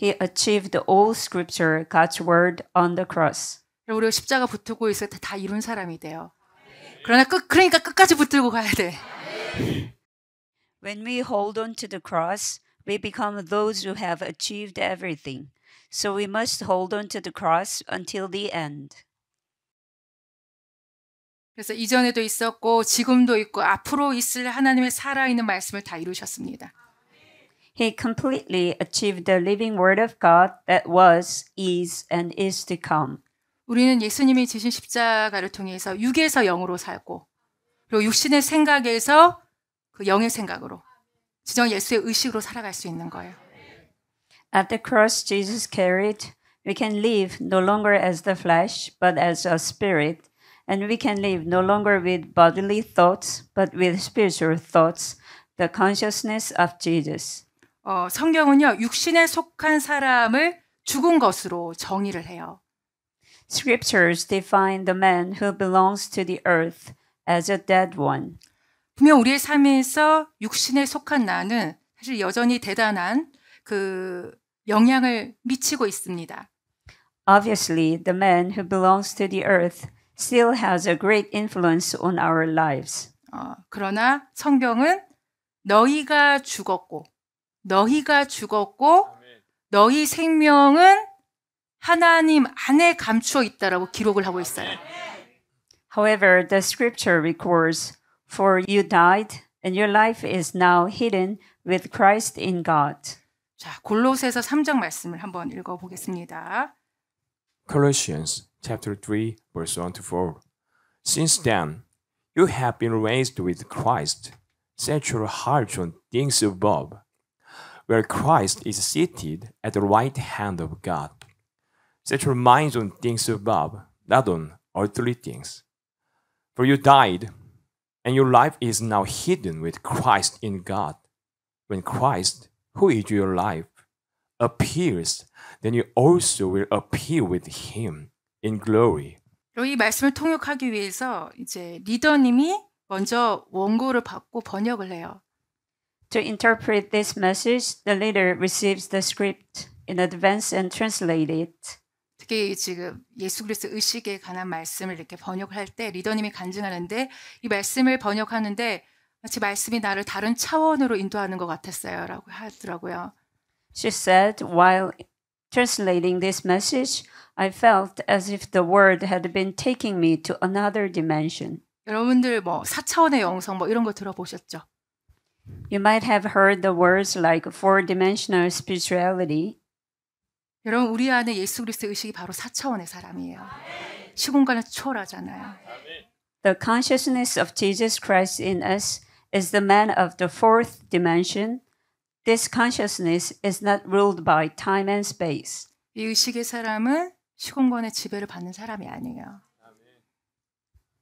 He achieved all scripture, God's word on the cross. 우리가 십자가 붙들고 있을 이룬 사람이 돼요. 그러나 끝 그러니까 끝까지 붙들고 가야 돼. When we hold on to the cross, we become those who have achieved everything. So we must hold on to the cross until the end. 그래서 이전에도 있었고 지금도 있고 앞으로 있을 하나님의 살아있는 말씀을 다 이루셨습니다. He completely achieved the living word of God that was, is, and is to come. 우리는 예수님이 지신 십자가를 통해서 육에서 영으로 살고 그리고 육신의 생각에서 그 영의 생각으로 진정 예수의 의식으로 살아갈 수 있는 거예요. At the cross Jesus carried, we can live no longer as the flesh but as a spirit. and we can live no longer with bodily thoughts, but with spiritual thoughts, the consciousness of Jesus. 어, 성경은요, 육신에 속한 사람을 죽은 것으로 정의를 해요. Scriptures define the man who belongs to the earth as a dead one. 분명 우리의 삶에서 육신에 속한 나는 사실 여전히 대단한 그 영향을 미치고 있습니다. Obviously, the man who belongs to the earth still has a great influence on our lives. 어, 그러나 성경은 너희가 죽었고 너희가 죽었고 너희 생명은 하나님 안에 감추어 있다라고 기록을 하고 있어요. However, the scripture records for you died and your life is now hidden with Christ in God. 자, 골로새서 3장 말씀을 한번 읽어 보겠습니다. Colossians chapter 3, verse 1 to 4. Since then, you have been raised with Christ. Set your hearts on things above, where Christ is seated at the right hand of God. Set your minds on things above, not on earthly things. For you died, and your life is now hidden with Christ in God. When Christ, who is your life, appears, then you also will appear with him in glory. 이 말씀을 통역하기 위해서 이제 리더님이 먼저 원고를 받고 번역을 해요. To interpret this message, the leader receives the script in advance and translates it. 특히 지금 예수 그리스도 의식에 관한 말씀을 이렇게 번역할때 리더님이 간증하는데 이 말씀을 번역하는데 마치 말씀이 나를 다른 차원으로 인도하는 것 같았어요라고 하더라고요. She said while Translating this message, I felt as if the word had been taking me to another dimension. 여러분들 뭐 4차원의 영성 뭐 이런 거 들어보셨죠? You might have heard the words like four-dimensional spirituality. 여러분 우리 안에 예수 그리스도 의식이 바로 4차원의 사람이에요. 시공간을 초월하잖아요. The consciousness of Jesus Christ in us is the man of the fourth dimension. This consciousness is not ruled by time and space. 이 의식의 사람은 시공간의 지배를 받는 사람이 아니에요.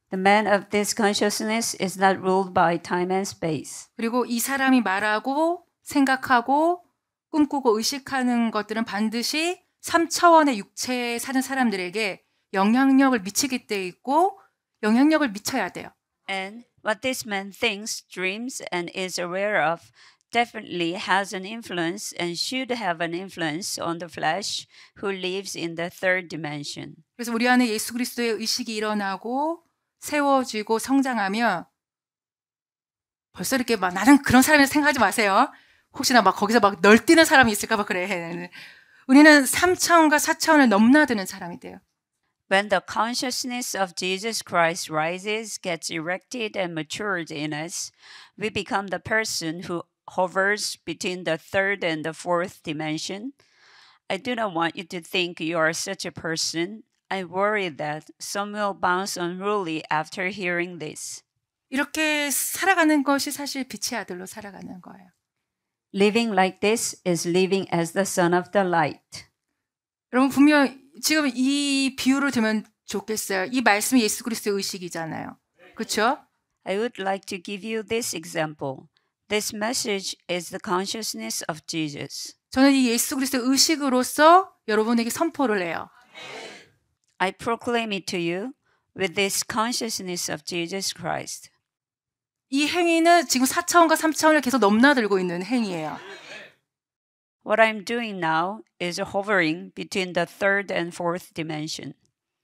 The man of this consciousness is not ruled by time and space. 그리고 이 사람이 말하고 생각하고 꿈꾸고 의식하는 것들은 반드시 3차원의 육체에 사는 사람들에게 영향력을 미치기 때 있고 영향력을 미쳐야 돼요. And what this man thinks, dreams and is aware of definitely has an influence and should have an influence on the flesh who lives in the third dimension. 그래서 우리 안에 예수 그리스도의 의식이 일어나고 세워지고 성장하며 벌써 이렇게 막 나는 그런 사람이라 생각하지 마세요. 혹시나 막 거기서 막 널뛰는 사람이 있을까 봐 그래. 우리는 3차원과 4차원을 넘나드는 사람이 돼요. When the consciousness of Jesus Christ rises, gets erected, and matures in us, we become the person who hovers between the third and the fourth dimension. I do not want you to think you are such a person. I worry that some will bounce unruly after hearing this. 이렇게 살아가는 것이 사실 빛의 아들로 살아가는 거예요. Living like this is living as the son of the light. 여러분 분명 지금 이 비유로 되면 좋겠어요. 이 말씀이 예수 그리스도의 의식이잖아요. 그렇죠? I would like to give you this example. This message is the consciousness of Jesus. 저는 이 예수 그리스도 의식으로서 여러분에게 선포를 해요. I proclaim it to you with this consciousness of Jesus Christ. 이 행위는 지금 4차원과 3차원을 계속 넘나들고 있는 행위예요. What I'm doing now is hovering between the third and fourth dimension.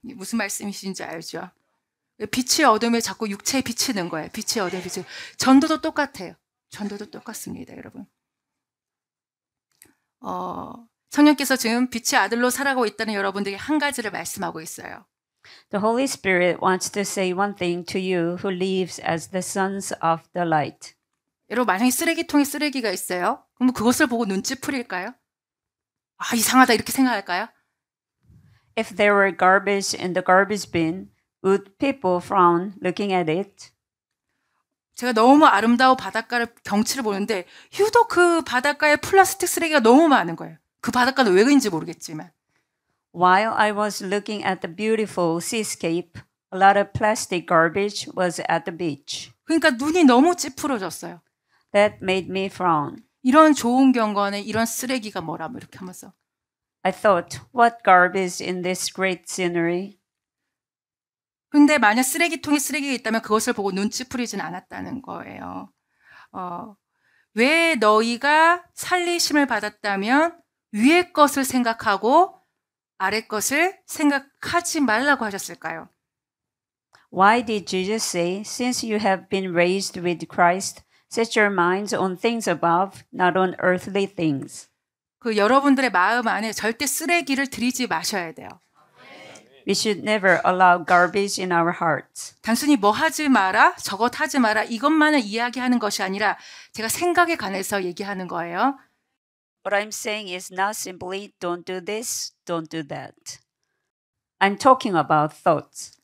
무슨 말씀이신지 알죠? 빛이 어둠에 자꾸 육체에 비치는 거예요. 빛이 어둠에 비치. 전도도 똑같아요. 전도도 똑같습니다, 여러분. 어, 성령께서 지금 빛의 아들로 살아가고 있다는 여러분들에게 한 가지를 말씀하고 있어요. The Holy Spirit wants to say one thing to you who lives as the sons of the light. 여러분 만약에 쓰레기통에 쓰레기가 있어요. 그럼 그것을 보고 눈찌푸릴까요? 아 이상하다 이렇게 생각할까요? If there were garbage in the garbage bin, would people frown looking at it? 제가 너무 아름다운 바닷가를 경치를 보는데 유독 그 바닷가에 플라스틱 쓰레기가 너무 많은 거예요. 그 바닷가는 왜 그런지 모르겠지만. While I was looking at the beautiful seascape, a lot of plastic garbage was at the beach. 그러니까 눈이 너무 찌푸러졌어요. That made me frown. 이런 좋은 경관에 이런 쓰레기가 뭐라 이렇게 하면서. I thought, what garbage in this great scenery? 근데 만약 쓰레기통에 쓰레기가 있다면 그것을 보고 눈치풀이진 않았다는 거예요. 어, 왜 너희가 살리심을 받았다면 위의 것을 생각하고 아래 것을 생각하지 말라고 하셨을까요? Why did Jesus say, Since you have been raised with Christ, set your minds on things above, not on earthly things? 그 여러분들의 마음 안에 절대 쓰레기를 들이지 마셔야 돼요. We should never allow garbage in our hearts. 단순히 뭐 하지 마라, 저것 하지 마라 이것만을 이야기하는 것이 아니라 제가 생각에 관해서 얘기하는 거예요. What I'm saying is not simply don't do this, don't do that. I'm talking about thoughts.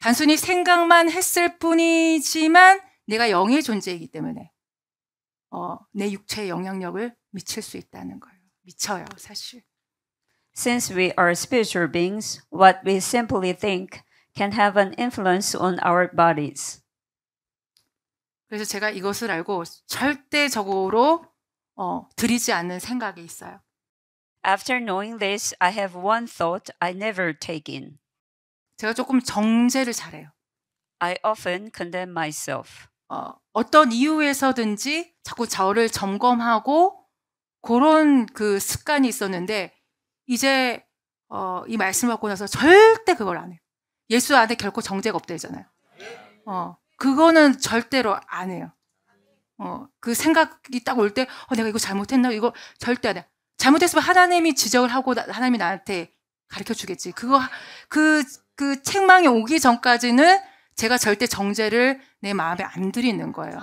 단순히 생각만 했을 뿐이지만 내가 영의 존재이기 때문에 어, 내 육체에 영향력을 미칠 수 있다는 거예요. 미쳐요, 사실. Since we are spiritual beings, what we simply think can have an influence on our bodies. 그래서 제가 이것을 알고 절대적으로 어, 드리지 않는 생각이 있어요. After knowing this, I have one thought I never take in. 제가 조금 정제를 잘해요. I often condemn myself. 어, 어떤 이유에서든지 자꾸 저를 점검하고 그런 그 습관이 있었는데 이제 어, 이 말씀 을 받고 나서 절대 그걸 안 해요. 예수 안에 결코 정죄가 없대잖아요 어, 그거는 절대로 안 해요. 어, 그 생각이 딱 올 때, 어, 내가 이거 잘못했나? 이거 절대 안 해. 요 잘못했으면 하나님이 지적을 하고 나, 하나님이 나한테 가르쳐 주겠지. 그거, 그, 그 책망이 오기 전까지는 제가 절대 정죄를 내 마음에 안 드리는 거예요.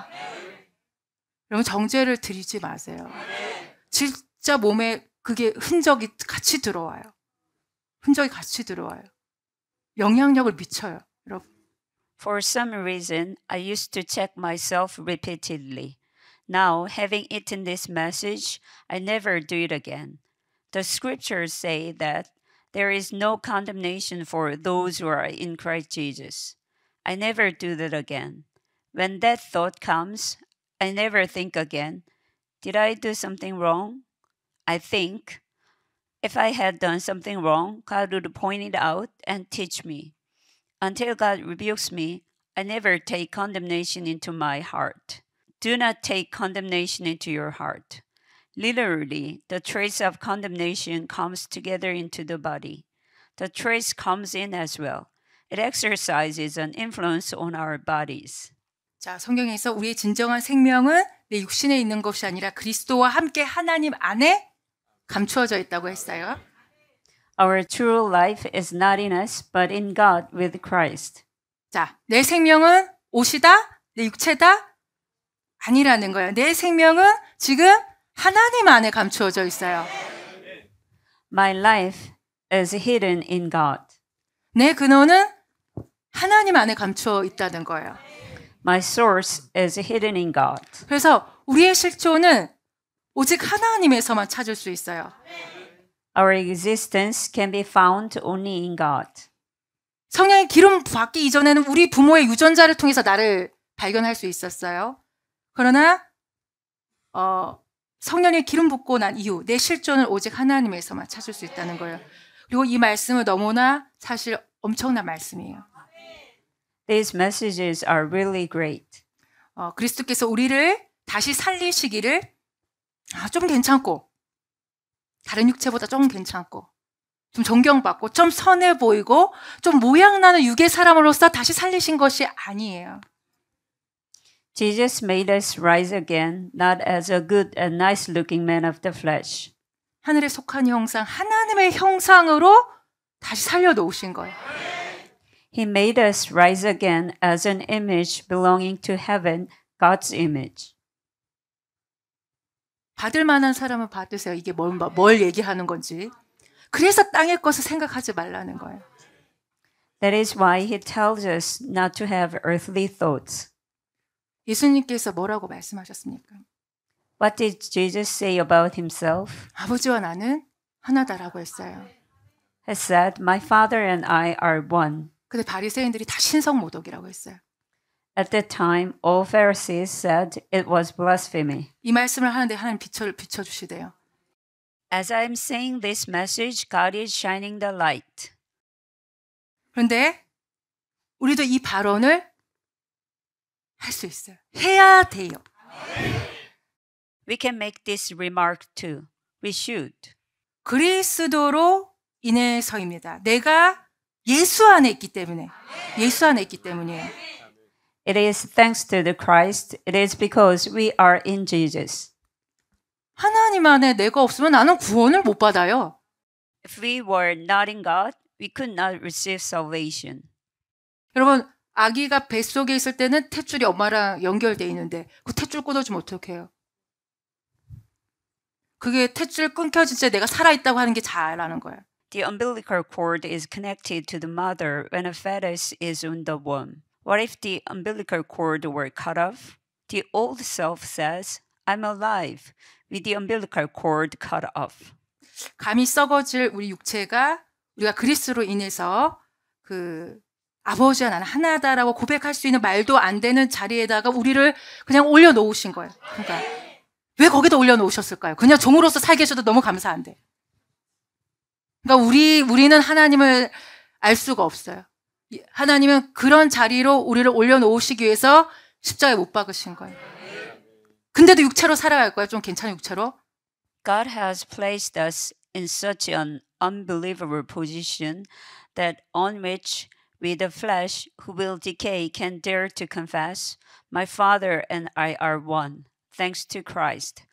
여러분, 정죄를 드리지 마세요. 진짜 몸에 그게 흔적이 같이 들어와요. 흔적이 같이 들어와요. 영향력을 미쳐요, 여러분. For some reason, I used to check myself repeatedly. Now, having eaten this message, I never do it again. The scriptures say that there is no condemnation for those who are in Christ Jesus. I never do that again. When that thought comes, I never think again. Did I do something wrong? I think, if I had done something wrong, God would point it out and teach me. Until God rebukes me, I never take condemnation into my heart. Do not take condemnation into your heart. Literally, the trace of condemnation comes together into the body. The trace comes in as well. It exercises an influence on our bodies. 자, 성경에서 우리의 진정한 생명은 내 육신에 있는 것이 아니라 그리스도와 함께 하나님 안에 감추어져 있다고 했어요. Our true life is not in us, but in God with Christ. 자, 내 생명은 옷이다, 내 육체다 아니라는 거예요. 내 생명은 지금 하나님 안에 감추어져 있어요. My life is hidden in God. 내 근원은 하나님 안에 감추어 있다는 거예요. My source is hidden in God. 그래서 우리의 실존은 오직 하나님에서만 찾을 수 있어요. Our existence can be found only in God. 성령의 기름 받기 이전에는 우리 부모의 유전자를 통해서 나를 발견할 수 있었어요. 그러나 어, 성령의 기름 붓고 난 이후 내 실존을 오직 하나님에서만 찾을 수 있다는 거예요. 그리고 이 말씀은 너무나 사실 엄청난 말씀이에요. These messages are really great. 어, 그리스도께서 우리를 다시 살리시기를 아, 좀 괜찮고, 다른 육체보다 좀 괜찮고, 좀 존경받고, 좀 선해 보이고, 좀 모양나는 육의 사람으로서 다시 살리신 것이 아니에요. Jesus made us rise again, not as a good and nice looking man of the flesh. 하늘에 속한 형상, 하나님의 형상으로 다시 살려놓으신 거예요. He made us rise again as an image belonging to heaven, God's image. 받을 만한 사람은 받으세요. 이게 뭘, 뭘 얘기하는 건지. 그래서 땅의 것을 생각하지 말라는 거예요. That is why he tells us not to have earthly thoughts. 예수님께서 뭐라고 말씀하셨습니까? What did Jesus say about himself? 아버지와 나는 하나다라고 했어요. He said, "My father and I are one." 근데 바리새인들이 다 신성 모독이라고 했어요. At that time, all Pharisees said it was blasphemy. 이 말씀을 하는데 하나님 빛을 비춰 주시대요. As I'm saying this message, God is shining the light. 그런데 우리도 이 발언을 할 수 있어요. 해야 돼요. We can make this remark too. We should. 그리스도로 인해서입니다. 내가 예수 안에 있기 때문에. 예수 안에 있기 때문이에요. It is thanks to the Christ. It is because we are in Jesus. 하나님 안에 내가 없으면 나는 구원을 못 받아요. If we were not in God, we could not receive salvation. 여러분, 아기가 뱃속에 있을 때는 탯줄이 엄마랑 연결돼 있는데 그 탯줄 끊어주면 어떡해요? 그게 탯줄 끊겨질 때 내가 살아있다고 하는 게 잘하는 거예요. The umbilical cord is connected to the mother when a fetus is in the womb. What if the umbilical cord were cut off? The old self says, I'm alive with the umbilical cord cut off. 감이 썩어질 우리 육체가 우리가 그리스로 인해서 그 아버지와 나는 하나다라고 고백할 수 있는 말도 안 되는 자리에다가 우리를 그냥 올려놓으신 거예요. 그러니까 왜 거기다 올려놓으셨을까요? 그냥 종으로서 살게 해도 너무 감사한데. 그러니까 우리 우리는 하나님을 알 수가 없어요. 하나님은 그런 자리로 우리를 올려놓으시기 위해서 십자가에 못 박으신 거예요. 근데도 육체로 좀 괜찮은 육체로. God has placed us in such an unbelievable position that on which we the flesh who will decay can dare to confess, my father and I are one, thanks to Christ.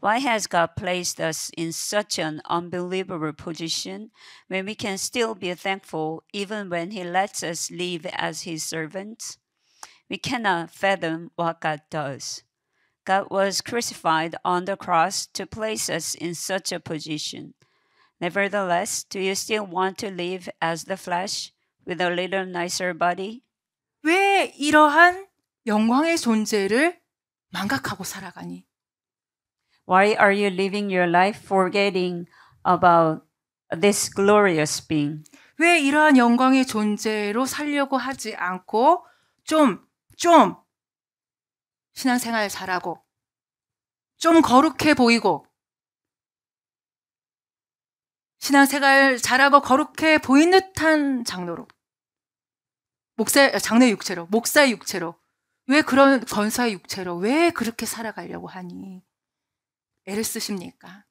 Why has God placed us in such an unbelievable position when we can still be thankful even when He lets us live as His servants? We cannot fathom what God does. God was crucified on the cross to place us in such a position. Nevertheless, do you still want to live as the flesh with a little nicer body? 왜 이러한 영광의 존재를 망각하고 살아가니? Why are you living your life forgetting about this glorious being? 왜 이러한 영광의 존재로 살려고 하지 않고 좀, 좀 신앙생활 잘하고 좀 거룩해 보이고 신앙생활 잘하고 거룩해 보인 듯한 장로로 목사 장례 육체로 목사의 육체로 왜 그런 건사의 육체로 왜 그렇게 살아가려고 하니 애를 쓰십니까?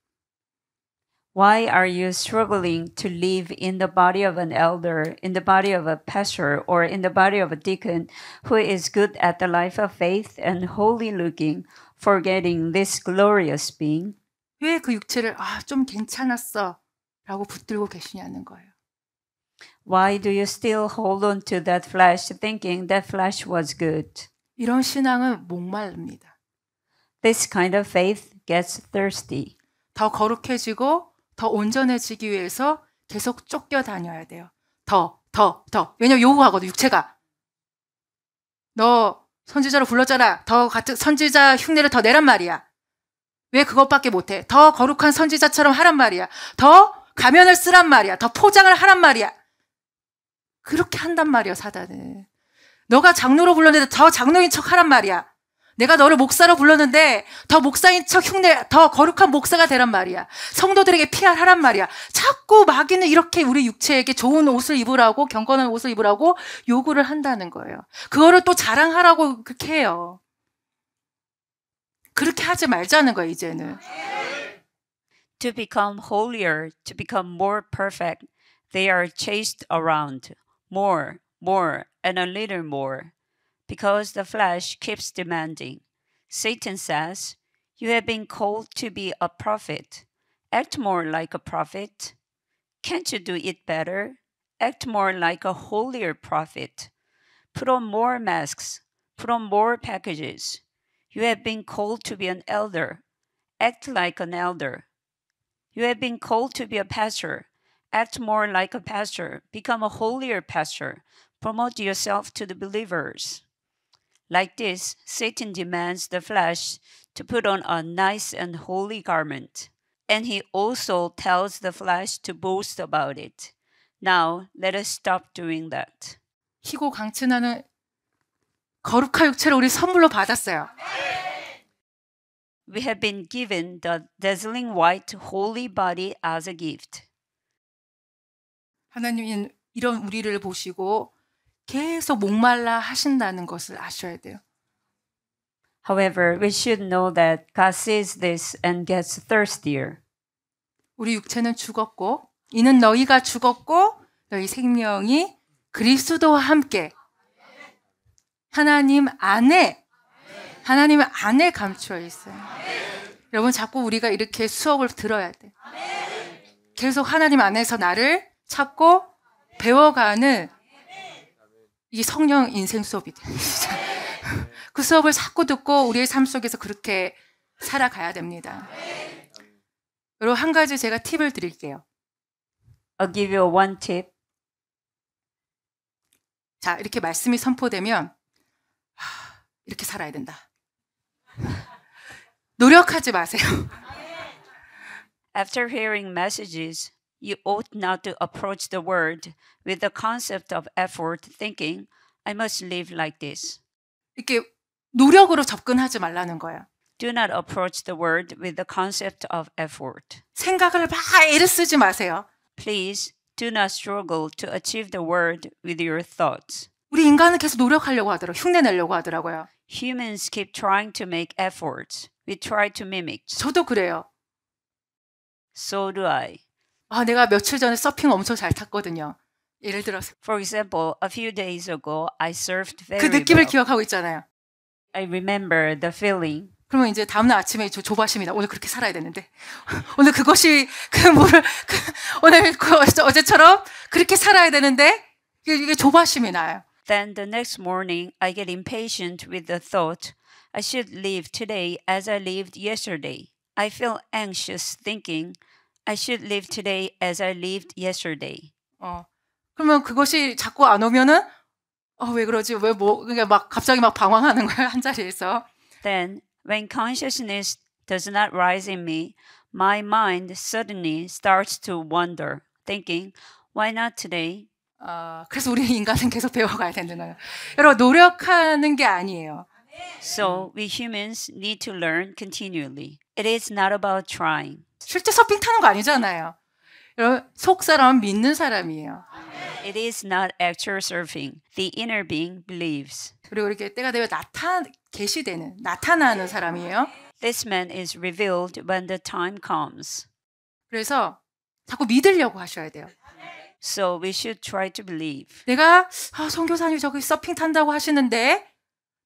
Why are you struggling to live in the body of an elder, in the body of a pastor, or in the body of a deacon who is good at the life of faith and holy looking, forgetting this glorious being? 육체를 아, 좀 괜찮았어 라고 붙들고 계시냐는 거예요. Why do you still hold on to that flesh thinking that flesh was good? 이런 신앙은 This kind of faith gets thirsty. 더 거룩해지고 더 온전해지기 위해서 계속 쫓겨 다녀야 돼요. 더, 더, 더. 왜냐면 요구하거든, 육체가. 너 선지자로 불렀잖아. 더 같은 선지자 흉내를 더 내란 말이야. 왜 그것밖에 못해? 더 거룩한 선지자처럼 하란 말이야. 더 가면을 쓰란 말이야. 더 포장을 하란 말이야. 그렇게 한단 말이야, 사단은. 너가 장로로 불렀는데 더 장로인 척 하란 말이야. 내가 너를 목사로 불렀는데 더 목사인 척 흉내, 더 거룩한 목사가 되란 말이야. 성도들에게 피할하란 말이야. 자꾸 마귀는 이렇게 우리 육체에게 좋은 옷을 입으라고, 경건한 옷을 입으라고 요구를 한다는 거예요. 그거를 또 자랑하라고 그렇게 해요. 그렇게 하지 말자는 거예요, 이제는. To become holier, to become more perfect, they are chased around more, more, and a little more. because the flesh keeps demanding. Satan says, You have been called to be a prophet. Act more like a prophet. Can't you do it better? Act more like a holier prophet. Put on more masks. Put on more packages. You have been called to be an elder. Act like an elder. You have been called to be a pastor. Act more like a pastor. Become a holier pastor. Promote yourself to the believers. Like this, Satan demands the flesh to put on a nice and holy garment, and he also tells the flesh to boast about it. Now, let us stop doing that. 희고 거룩한 육체를 우리 선물로 받았어요. We have been given the dazzling white holy body as a gift. 하나님은 이런 우리를 보시고 계속 목말라 하신다는 것을 아셔야 돼요. However, we should know that God sees this and gets thirstier. 우리 육체는 죽었고 이는 너희가 죽었고 너희 생명이 그리스도와 함께 하나님 안에 하나님 안에 감추어 있어요. 여러분 자꾸 우리가 이렇게 수업을 들어야 돼. 계속 하나님 안에서 나를 찾고 배워가는 이 성령 인생 수업이 됩니다. 그 수업을 자꾸 듣고 우리의 삶 속에서 그렇게 살아가야 됩니다. 여러분 한 가지 제가 팁을 드릴게요. I'll give you one tip. 자 이렇게 말씀이 선포되면 하, 이렇게 살아야 된다. 노력하지 마세요. After hearing messages, you ought not to approach the word with the concept of effort, thinking, I must live like this. 이렇게 노력으로 접근하지 말라는 Do not approach the word with the concept of effort. 생각을 막 애를 쓰지 마세요. Please do not struggle to achieve the word with your thoughts. 우리 인간은 계속 노력하려고 하더라고 흉내 내려고 하더라고요. Humans keep trying to make efforts. We try to mimic. 저도 그래요. So do I. 아, 내가 며칠 전에 서핑 엄청 잘 탔거든요. 예를 들어서 For example, a few days ago I surfed very 그 느낌을 well. 기억하고 있잖아요. I remember the feeling. 그러면 이제 다음날 아침에 저 조바심이다. 오늘 그렇게 살아야 되는데. 오늘 그것이 그 물을 그, 오늘 그 어제처럼 그렇게 살아야 되는데 이게, 이게 조바심이 나요. Then the next morning I get impatient with the thought I should live today as I lived yesterday. I feel anxious thinking I should live today as I lived yesterday. 어, 그러면 그것이 자꾸 안 오면은 어, 왜 그러지? 왜 뭐? 그러니까 막 갑자기 막 방황하는 거야 한 자리에서. Then when consciousness does not rise in me, my mind suddenly starts to wander, thinking, why not today? 어, 그래서 우리 인간은 계속 배워가야 된다는 여러분 노력하는 게 아니에요. So we humans need to learn continually. It is not about trying. 실제 서핑 타는 거 아니잖아요. 여러분, 속 사람은 믿는 사람이에요. It is not actual surfing. The inner being believes. 그리고 이렇게 때가 되면 나타 계시되는 나타나는 사람이에요. This man is revealed when the time comes. 그래서 자꾸 믿으려고 하셔야 돼요. So we should try to believe. 내가 아, 선교사님 저기 서핑 탄다고 하시는데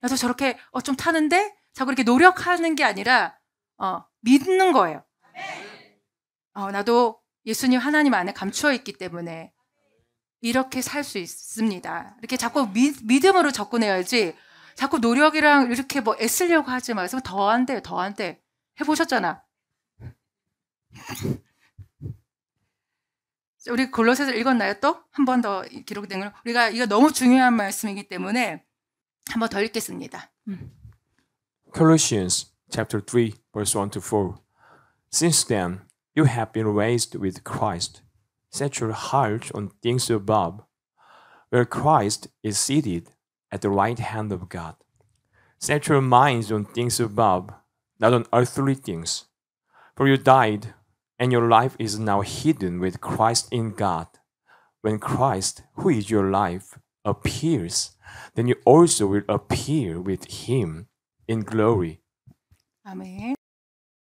나도 저렇게 어, 좀 타는데 자꾸 이렇게 노력하는 게 아니라 어, 믿는 거예요. 어, 나도 예수님 하나님 안에 감추어 있기 때문에 이렇게 살 수 있습니다. 이렇게 자꾸 미, 믿음으로 접근해야지 자꾸 노력이랑 이렇게 뭐 애쓰려고 하지 마세요. 더안 돼, 더안 돼. 해보셨잖아. 우리 골로새서 읽었나요? 또한 번 더 기록된 걸 우리가 이거 너무 중요한 말씀이기 때문에 한번더 읽겠습니다. 음. Colossians chapter 3 verse 1 to 4 Since then, you have been raised with Christ. Set your heart on things above, where Christ is seated at the right hand of God. Set your minds on things above, not on earthly things. For you died, and your life is now hidden with Christ in God. When Christ, who is your life, appears, then you also will appear with him in glory. Amen.